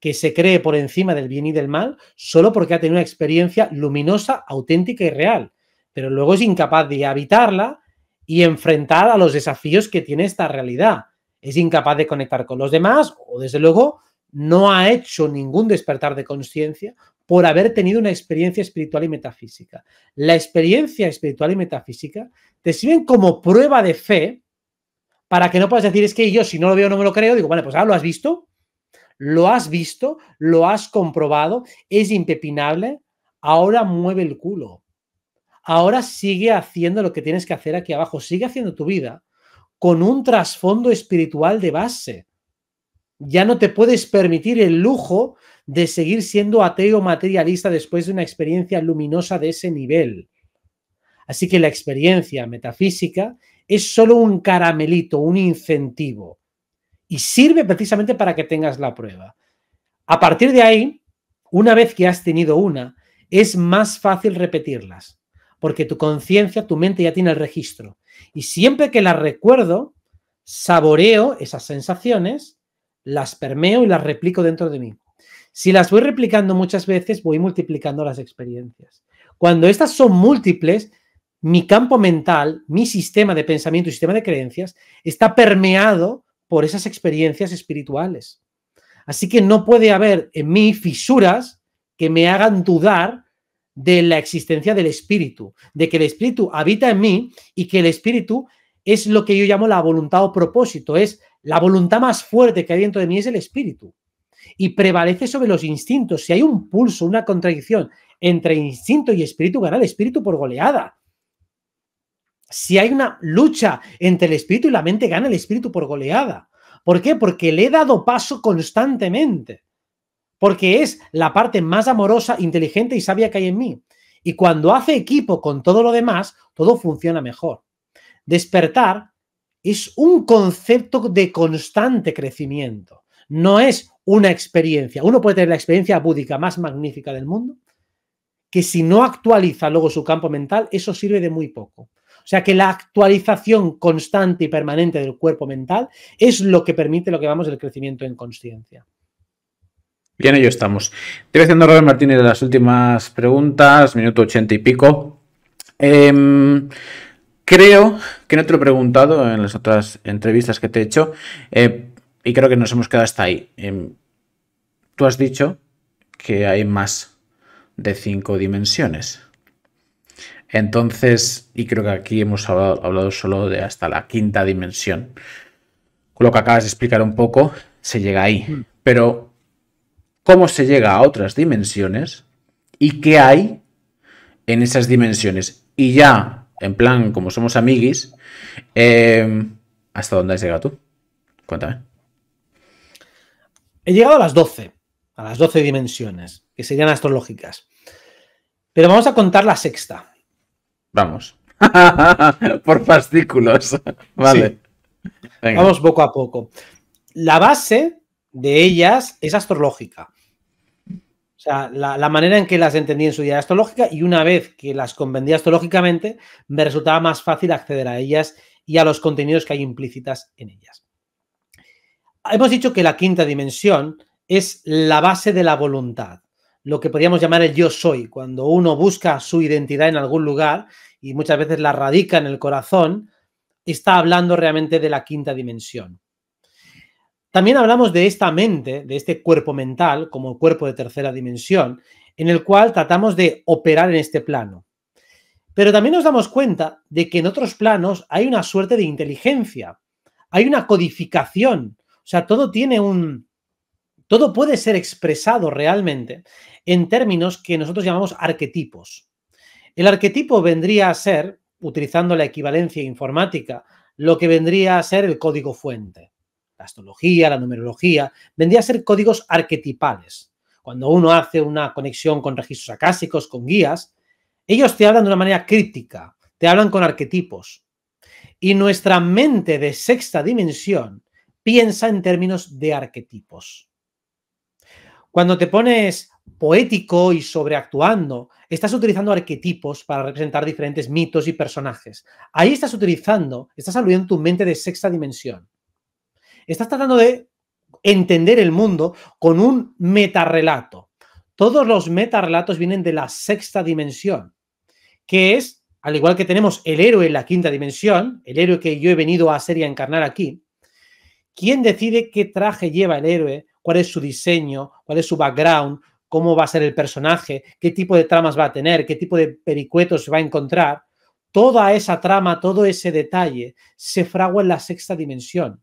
que se cree por encima del bien y del mal solo porque ha tenido una experiencia luminosa, auténtica y real, pero luego es incapaz de habitarla y enfrentar a los desafíos que tiene esta realidad. Es incapaz de conectar con los demás o desde luego no ha hecho ningún despertar de conciencia por haber tenido una experiencia espiritual y metafísica. La experiencia espiritual y metafísica te sirven como prueba de fe para que no puedas decir, es que yo si no lo veo no me lo creo, digo, vale, pues ahora lo has visto, lo has visto, lo has comprobado, es impepinable, ahora mueve el culo. Ahora sigue haciendo lo que tienes que hacer aquí abajo, sigue haciendo tu vida con un trasfondo espiritual de base. Ya no te puedes permitir el lujo de seguir siendo ateo materialista después de una experiencia luminosa de ese nivel. Así que la experiencia metafísica es solo un caramelito, un incentivo y sirve precisamente para que tengas la prueba. A partir de ahí, una vez que has tenido una, es más fácil repetirlas, porque tu conciencia, tu mente ya tiene el registro. Y siempre que las recuerdo, saboreo esas sensaciones, las permeo y las replico dentro de mí. Si las voy replicando muchas veces, voy multiplicando las experiencias. Cuando estas son múltiples, mi campo mental, mi sistema de pensamiento y sistema de creencias está permeado por esas experiencias espirituales. Así que no puede haber en mí fisuras que me hagan dudar de la existencia del espíritu, de que el espíritu habita en mí y que el espíritu es lo que yo llamo la voluntad o propósito, es la voluntad más fuerte que hay dentro de mí es el espíritu y prevalece sobre los instintos. Si hay un pulso, una contradicción entre instinto y espíritu, gana el espíritu por goleada si hay una lucha entre el espíritu y la mente, gana el espíritu por goleada. ¿Por qué? Porque le he dado paso constantemente. Porque es la parte más amorosa, inteligente y sabia que hay en mí. Y cuando hace equipo con todo lo demás, todo funciona mejor. Despertar es un concepto de constante crecimiento. No es una experiencia. Uno puede tener la experiencia búdica más magnífica del mundo, que si no actualiza luego su campo mental, eso sirve de muy poco. O sea que la actualización constante y permanente del cuerpo mental es lo que permite lo que vamos el crecimiento en consciencia. Bien, ello estamos. Te voy haciendo Robert Martínez las últimas preguntas, minuto ochenta y pico. Em, creo que no te lo he preguntado en las otras entrevistas que te he hecho eh, y creo que nos hemos quedado hasta ahí. Em, tú has dicho que hay más de cinco dimensiones. Entonces, y creo que aquí hemos hablado, solo de hasta la quinta dimensión. Con lo que acabas de explicar un poco, se llega ahí. Mm. Pero, ¿cómo se llega a otras dimensiones? ¿Y qué hay en esas dimensiones? Y ya, en plan, como somos amiguis, em, ¿hasta dónde has llegado tú? Cuéntame. He llegado a las 12, a las 12 dimensiones, que serían astrológicas. Pero vamos a contar la sexta. Vamos. Por fascículos. Vale. Vamos poco a poco. La base de ellas es astrológica. O sea, la, manera en que las entendí en su día astrológica y una vez que las comprendí astrológicamente, me resultaba más fácil acceder a ellas y a los contenidos que hay implícitas en ellas. Hemos dicho que la quinta dimensión es la base de la voluntad, lo que podríamos llamar el yo soy, cuando uno busca su identidad en algún lugar y muchas veces la radica en el corazón, está hablando realmente de la quinta dimensión. También hablamos de esta mente, de este cuerpo mental, como cuerpo de tercera dimensión, en el cual tratamos de operar en este plano. Pero también nos damos cuenta de que en otros planos hay una suerte de inteligencia, hay una codificación, o sea, todo tiene un... Todo puede ser expresado realmente en términos que nosotros llamamos arquetipos. El arquetipo vendría a ser, utilizando la equivalencia informática, lo que vendría a ser el código fuente. La astrología, la numerología, vendría a ser códigos arquetipales. Cuando uno hace una conexión con registros acásicos, con guías, ellos te hablan de una manera crítica, te hablan con arquetipos. Y nuestra mente de sexta dimensión piensa en términos de arquetipos. Cuando te pones poético y sobreactuando. Estás utilizando arquetipos para representar diferentes mitos y personajes. Ahí estás utilizando, estás aludiendo tu mente de sexta dimensión. Estás tratando de entender el mundo con un metarrelato. Todos los metarrelatos vienen de la sexta dimensión, que es, al igual que tenemos el héroe en la quinta dimensión, el héroe que yo he venido a ser y a encarnar aquí, ¿quién decide qué traje lleva el héroe? ¿Cuál es su diseño? ¿Cuál es su background? cómo va a ser el personaje, qué tipo de tramas va a tener, qué tipo de pericuetos va a encontrar, toda esa trama, todo ese detalle se fragua en la sexta dimensión.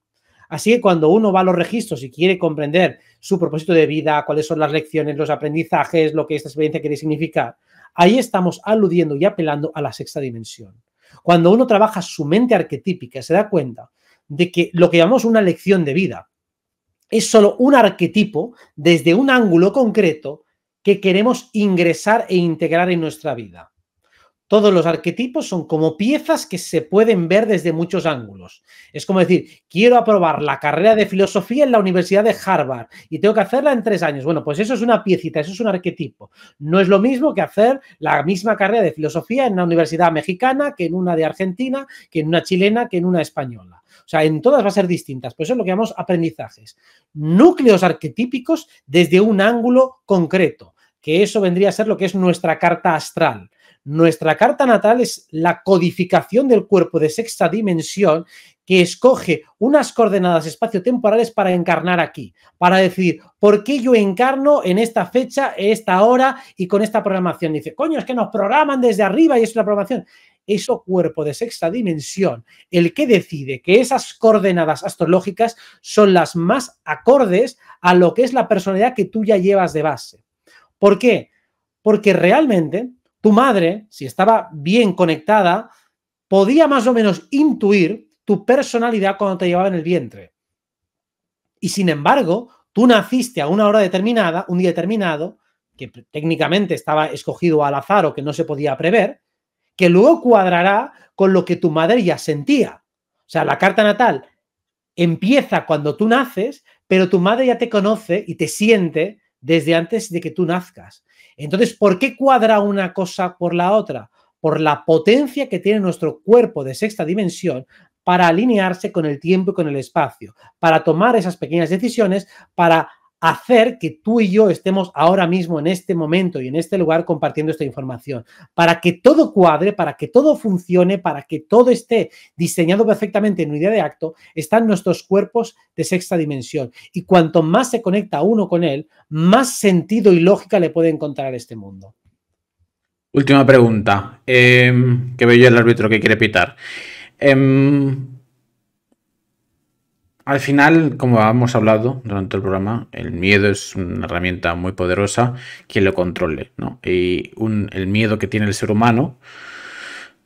Así que cuando uno va a los registros y quiere comprender su propósito de vida, cuáles son las lecciones, los aprendizajes, lo que esta experiencia quiere significar, ahí estamos aludiendo y apelando a la sexta dimensión. Cuando uno trabaja su mente arquetípica, se da cuenta de que lo que llamamos una lección de vida, es solo un arquetipo desde un ángulo concreto que queremos ingresar e integrar en nuestra vida. Todos los arquetipos son como piezas que se pueden ver desde muchos ángulos. Es como decir, quiero aprobar la carrera de filosofía en la Universidad de Harvard y tengo que hacerla en tres años. Bueno, pues eso es una piecita, eso es un arquetipo. No es lo mismo que hacer la misma carrera de filosofía en una universidad mexicana, que en una de Argentina, que en una chilena, que en una española. O sea, en todas va a ser distintas. Por eso es lo que llamamos aprendizajes. Núcleos arquetípicos desde un ángulo concreto, que eso vendría a ser lo que es nuestra carta astral. Nuestra carta natal es la codificación del cuerpo de sexta dimensión que escoge unas coordenadas espaciotemporales para encarnar aquí, para decir, ¿por qué yo encarno en esta fecha, esta hora y con esta programación? Dice, coño, es que nos programan desde arriba y es una programación eso cuerpo de sexta dimensión, el que decide que esas coordenadas astrológicas son las más acordes a lo que es la personalidad que tú ya llevas de base. ¿Por qué? Porque realmente tu madre, si estaba bien conectada, podía más o menos intuir tu personalidad cuando te llevaba en el vientre. Y sin embargo, tú naciste a una hora determinada, un día determinado, que técnicamente estaba escogido al azar o que no se podía prever, que luego cuadrará con lo que tu madre ya sentía. O sea, la carta natal empieza cuando tú naces, pero tu madre ya te conoce y te siente desde antes de que tú nazcas. Entonces, ¿por qué cuadra una cosa por la otra? Por la potencia que tiene nuestro cuerpo de sexta dimensión para alinearse con el tiempo y con el espacio, para tomar esas pequeñas decisiones, para hacer que tú y yo estemos ahora mismo en este momento y en este lugar compartiendo esta información, para que todo cuadre, para que todo funcione, para que todo esté diseñado perfectamente en idea de acto, están nuestros cuerpos de sexta dimensión. Y cuanto más se conecta uno con él, más sentido y lógica le puede encontrar este mundo. Última pregunta, em, que veo yo el árbitro que quiere pitar. Em, al final, como hemos hablado durante el programa, el miedo es una herramienta muy poderosa Quien lo controle, ¿no? Y el miedo que tiene el ser humano,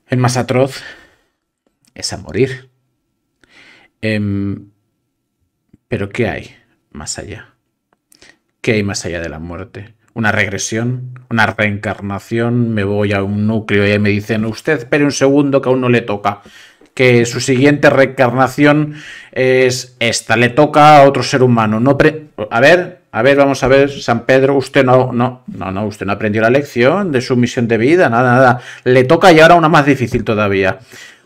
el más atroz, es a morir. Em, pero ¿qué hay más allá? ¿Qué hay más allá de la muerte? ¿Una regresión? ¿Una reencarnación? ¿Me voy a un núcleo y me dicen, usted espere un segundo que aún no le toca? que su siguiente reencarnación es esta, le toca a otro ser humano. No a ver, a ver, vamos a ver, San Pedro, usted no, no, no, no, usted no aprendió la lección de su misión de vida, nada, nada. Le toca y ahora una más difícil todavía.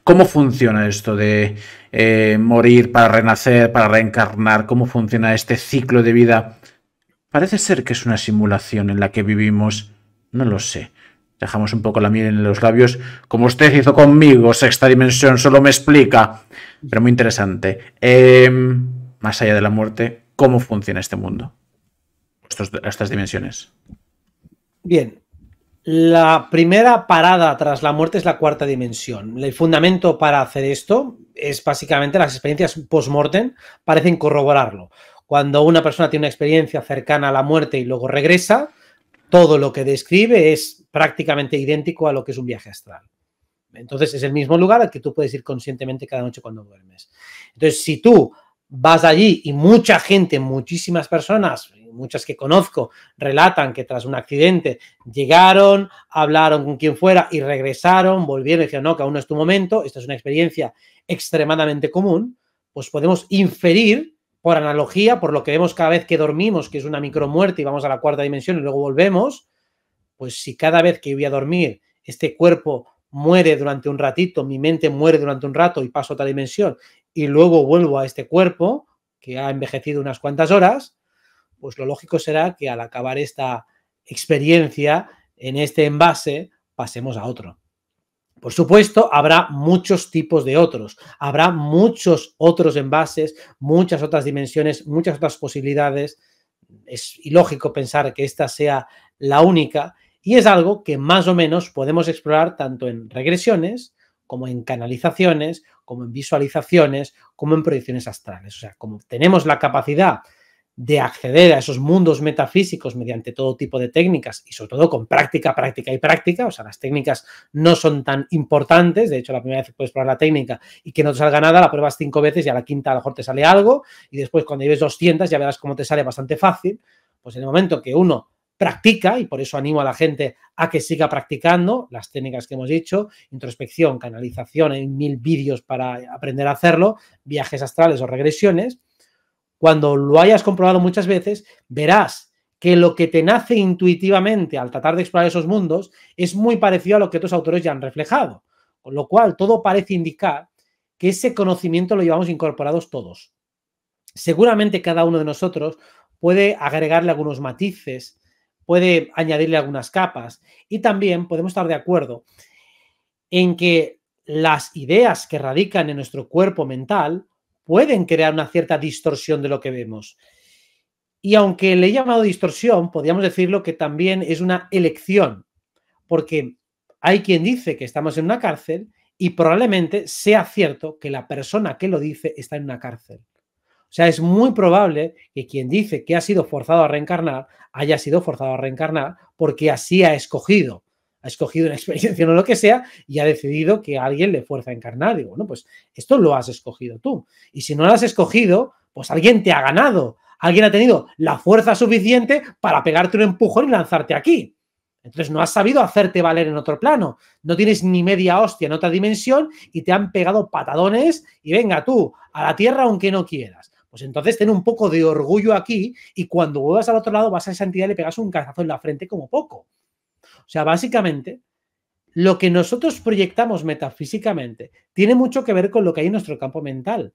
¿Cómo funciona esto de eh, morir para renacer, para reencarnar? ¿Cómo funciona este ciclo de vida? Parece ser que es una simulación en la que vivimos. No lo sé. Dejamos un poco la miel en los labios, como usted hizo conmigo, sexta dimensión, solo me explica. Pero muy interesante. Em, más allá de la muerte, ¿cómo funciona este mundo? estas dimensiones. Bien. La primera parada tras la muerte es la cuarta dimensión. El fundamento para hacer esto es básicamente las experiencias post-mortem parecen corroborarlo. Cuando una persona tiene una experiencia cercana a la muerte y luego regresa, todo lo que describe es prácticamente idéntico a lo que es un viaje astral. Entonces es el mismo lugar al que tú puedes ir conscientemente cada noche cuando duermes. Entonces, si tú vas allí y mucha gente, muchísimas personas, muchas que conozco, relatan que tras un accidente llegaron, hablaron con quien fuera y regresaron, volvieron y dijeron, no, que aún no es tu momento, esta es una experiencia extremadamente común, pues podemos inferir por analogía, por lo que vemos cada vez que dormimos, que es una micromuerte y vamos a la cuarta dimensión y luego volvemos, pues si cada vez que voy a dormir este cuerpo muere durante un ratito, mi mente muere durante un rato y paso a otra dimensión y luego vuelvo a este cuerpo que ha envejecido unas cuantas horas, pues lo lógico será que al acabar esta experiencia en este envase pasemos a otro. Por supuesto, habrá muchos tipos de otros, habrá muchos otros envases, muchas otras dimensiones, muchas otras posibilidades. Es ilógico pensar que esta sea la única y es algo que más o menos podemos explorar tanto en regresiones como en canalizaciones, como en visualizaciones, como en proyecciones astrales. O sea, como tenemos la capacidad de acceder a esos mundos metafísicos mediante todo tipo de técnicas y sobre todo con práctica, práctica y práctica. O sea, las técnicas no son tan importantes. De hecho, la primera vez que puedes probar la técnica y que no te salga nada, la pruebas cinco veces y a la quinta a lo mejor te sale algo. Y después cuando lleves 200 ya verás cómo te sale bastante fácil. Pues en el momento que uno practica, y por eso animo a la gente a que siga practicando las técnicas que hemos dicho, introspección, canalización, hay mil vídeos para aprender a hacerlo, viajes astrales o regresiones cuando lo hayas comprobado muchas veces, verás que lo que te nace intuitivamente al tratar de explorar esos mundos es muy parecido a lo que otros autores ya han reflejado. Con lo cual, todo parece indicar que ese conocimiento lo llevamos incorporados todos. Seguramente cada uno de nosotros puede agregarle algunos matices, puede añadirle algunas capas y también podemos estar de acuerdo en que las ideas que radican en nuestro cuerpo mental pueden crear una cierta distorsión de lo que vemos. Y aunque le he llamado distorsión, podríamos decirlo que también es una elección, porque hay quien dice que estamos en una cárcel y probablemente sea cierto que la persona que lo dice está en una cárcel. O sea, es muy probable que quien dice que ha sido forzado a reencarnar haya sido forzado a reencarnar porque así ha escogido ha escogido una experiencia o lo que sea y ha decidido que alguien le fuerza a encarnar. Digo, bueno, pues esto lo has escogido tú. Y si no lo has escogido, pues alguien te ha ganado. Alguien ha tenido la fuerza suficiente para pegarte un empujón y lanzarte aquí. Entonces no has sabido hacerte valer en otro plano. No tienes ni media hostia en otra dimensión y te han pegado patadones y venga tú, a la tierra aunque no quieras. Pues entonces ten un poco de orgullo aquí y cuando vuelvas al otro lado vas a esa entidad y le pegas un cazazo en la frente como poco. O sea, básicamente, lo que nosotros proyectamos metafísicamente tiene mucho que ver con lo que hay en nuestro campo mental.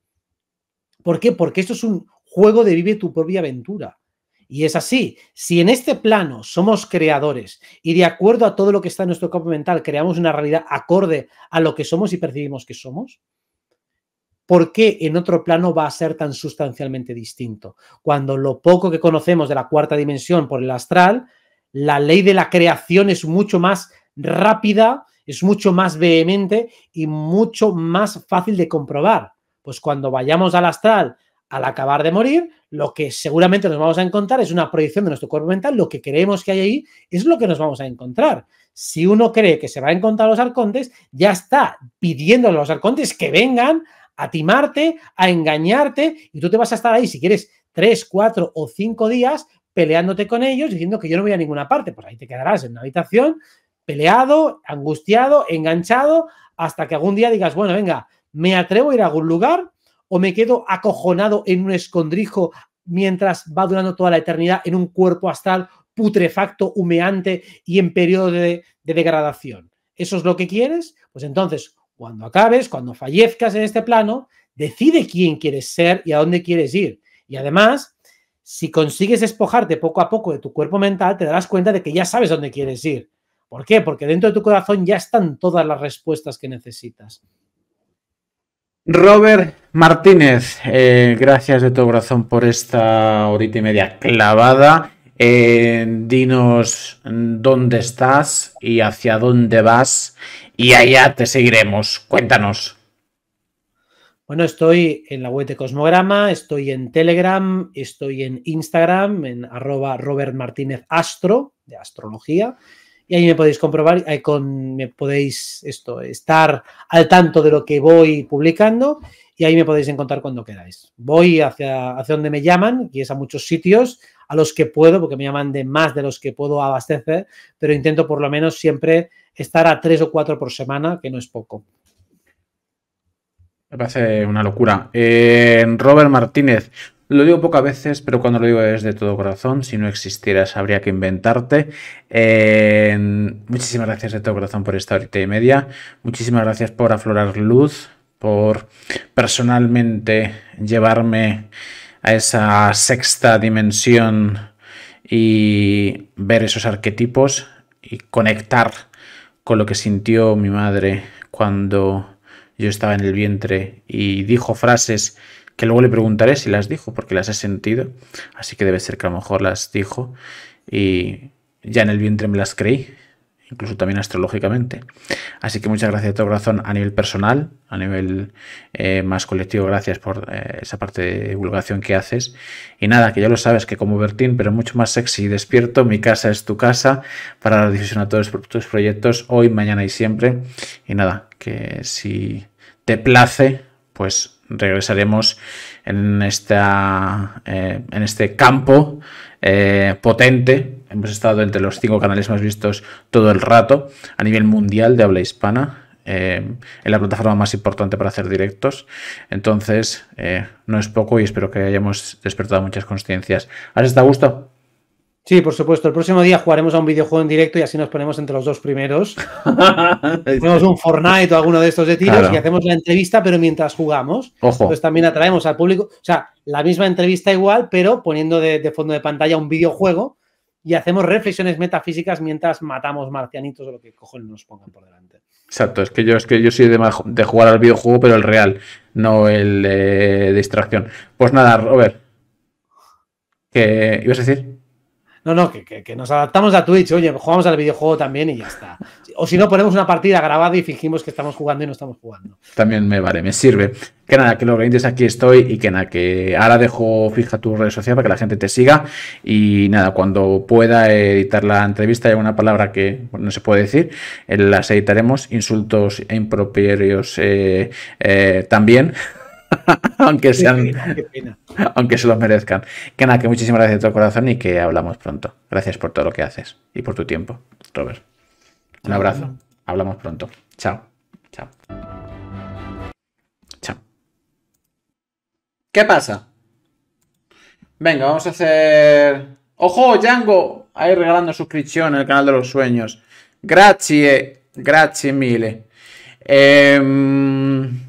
¿Por qué? Porque esto es un juego de vive tu propia aventura. Y es así, si en este plano somos creadores y de acuerdo a todo lo que está en nuestro campo mental creamos una realidad acorde a lo que somos y percibimos que somos, ¿por qué en otro plano va a ser tan sustancialmente distinto? Cuando lo poco que conocemos de la cuarta dimensión por el astral la ley de la creación es mucho más rápida, es mucho más vehemente y mucho más fácil de comprobar. Pues cuando vayamos al astral al acabar de morir, lo que seguramente nos vamos a encontrar es una proyección de nuestro cuerpo mental, lo que creemos que hay ahí es lo que nos vamos a encontrar. Si uno cree que se va a encontrar los arcontes, ya está pidiendo a los arcontes que vengan a timarte, a engañarte, y tú te vas a estar ahí, si quieres, tres, cuatro o cinco días peleándote con ellos, diciendo que yo no voy a ninguna parte. Pues ahí te quedarás en una habitación, peleado, angustiado, enganchado, hasta que algún día digas, bueno, venga, ¿me atrevo a ir a algún lugar o me quedo acojonado en un escondrijo mientras va durando toda la eternidad en un cuerpo astral putrefacto, humeante y en periodo de, de degradación? ¿Eso es lo que quieres? Pues entonces, cuando acabes, cuando fallezcas en este plano, decide quién quieres ser y a dónde quieres ir. Y además, si consigues despojarte poco a poco de tu cuerpo mental, te darás cuenta de que ya sabes dónde quieres ir. ¿Por qué? Porque dentro de tu corazón ya están todas las respuestas que necesitas. Robert Martínez, eh, gracias de todo corazón por esta horita y media clavada. Eh, dinos dónde estás y hacia dónde vas y allá te seguiremos. Cuéntanos. Bueno, estoy en la web de Cosmograma, estoy en Telegram, estoy en Instagram, en arroba Robert Martínez Astro, de astrología, y ahí me podéis comprobar, me podéis esto, estar al tanto de lo que voy publicando y ahí me podéis encontrar cuando queráis. Voy hacia, hacia donde me llaman, y es a muchos sitios, a los que puedo, porque me llaman de más de los que puedo abastecer, pero intento por lo menos siempre estar a tres o cuatro por semana, que no es poco. Me parece una locura. Eh, Robert Martínez. Lo digo pocas veces, pero cuando lo digo es de todo corazón. Si no existieras, habría que inventarte. Eh, muchísimas gracias de todo corazón por esta horita y media. Muchísimas gracias por aflorar luz, por personalmente llevarme a esa sexta dimensión y ver esos arquetipos y conectar con lo que sintió mi madre cuando yo estaba en el vientre y dijo frases que luego le preguntaré si las dijo, porque las he sentido, así que debe ser que a lo mejor las dijo y ya en el vientre me las creí, incluso también astrológicamente. Así que muchas gracias de todo corazón a nivel personal, a nivel eh, más colectivo, gracias por eh, esa parte de divulgación que haces. Y nada, que ya lo sabes, que como Bertín, pero mucho más sexy y despierto, mi casa es tu casa para la difusión a todos tus proyectos hoy, mañana y siempre. Y nada, que si te place, pues regresaremos en, esta, eh, en este campo eh, potente. Hemos estado entre los cinco canales más vistos todo el rato a nivel mundial de habla hispana. Eh, en la plataforma más importante para hacer directos. Entonces, no es poco y espero que hayamos despertado muchas conciencias. ¿Has estado a gusto? Sí, por supuesto. El próximo día jugaremos a un videojuego en directo y así nos ponemos entre los dos primeros. Hacemos un Fortnite o alguno de estos de tiros y hacemos la entrevista, pero mientras jugamos. Ojo. Entonces también atraemos al público. O sea, la misma entrevista igual, pero poniendo de, fondo de pantalla un videojuego y hacemos reflexiones metafísicas mientras matamos marcianitos o lo que cojones nos pongan por delante. Exacto, es que yo, es que yo soy de, jugar al videojuego, pero el real, no el de distracción. Pues nada, Robert. ¿Qué ibas a decir? No, no, que, nos adaptamos a Twitch, oye, jugamos al videojuego también y ya está. O si no, ponemos una partida grabada y fingimos que estamos jugando y no estamos jugando. También me vale, me sirve. Que nada, que lo que aquí estoy y que nada, que ahora dejo fija tu red social para que la gente te siga. Y nada, cuando pueda editar la entrevista, hay una palabra que no se puede decir, eh, las editaremos, insultos e impropios eh, eh, también. aunque sean. Aunque se los merezcan. Que nada, que muchísimas gracias de todo corazón y que hablamos pronto. Gracias por todo lo que haces y por tu tiempo, Robert. Un abrazo. Hablamos pronto. Chao. Chao. Chao. ¿Qué pasa? Venga, vamos a hacer. ¡Ojo, Django! Ahí regalando suscripción en el canal de los sueños. gracias gracias mille. Em,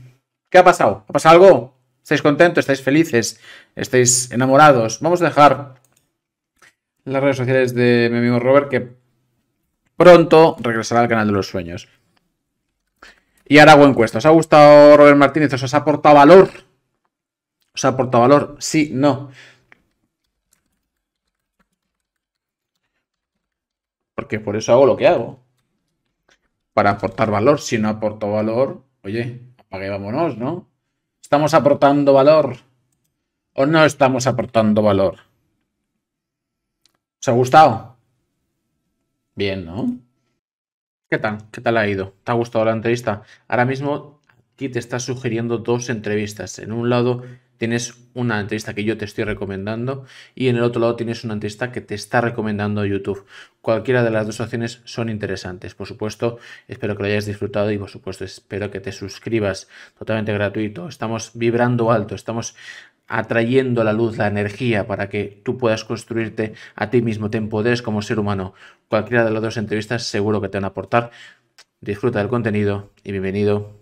ha pasado? ¿Ha pasado algo? ¿Estáis contentos? ¿Estáis felices? ¿Estáis enamorados? Vamos a dejar las redes sociales de mi amigo Robert que pronto regresará al canal de los sueños. Y ahora hago encuesta. ¿Os ha gustado Robert Martínez? ¿Os ha aportado valor? ¿Os ha aportado valor? Sí, no. Porque por eso hago lo que hago. Para aportar valor. Si no aporto valor, oye, apague, vámonos, ¿no? ¿Estamos aportando valor o no estamos aportando valor? ¿Os ha gustado? Bien, ¿no? ¿Qué tal? ¿Qué tal ha ido? ¿Te ha gustado la entrevista? Ahora mismo que te está sugiriendo dos entrevistas. En un lado tienes una entrevista que yo te estoy recomendando y en el otro lado tienes una entrevista que te está recomendando YouTube. Cualquiera de las dos opciones son interesantes. Por supuesto, espero que lo hayas disfrutado y por supuesto espero que te suscribas totalmente gratuito. Estamos vibrando alto, estamos atrayendo la luz, la energía para que tú puedas construirte a ti mismo, te empoderes como ser humano. Cualquiera de las dos entrevistas seguro que te van a aportar. Disfruta del contenido y bienvenido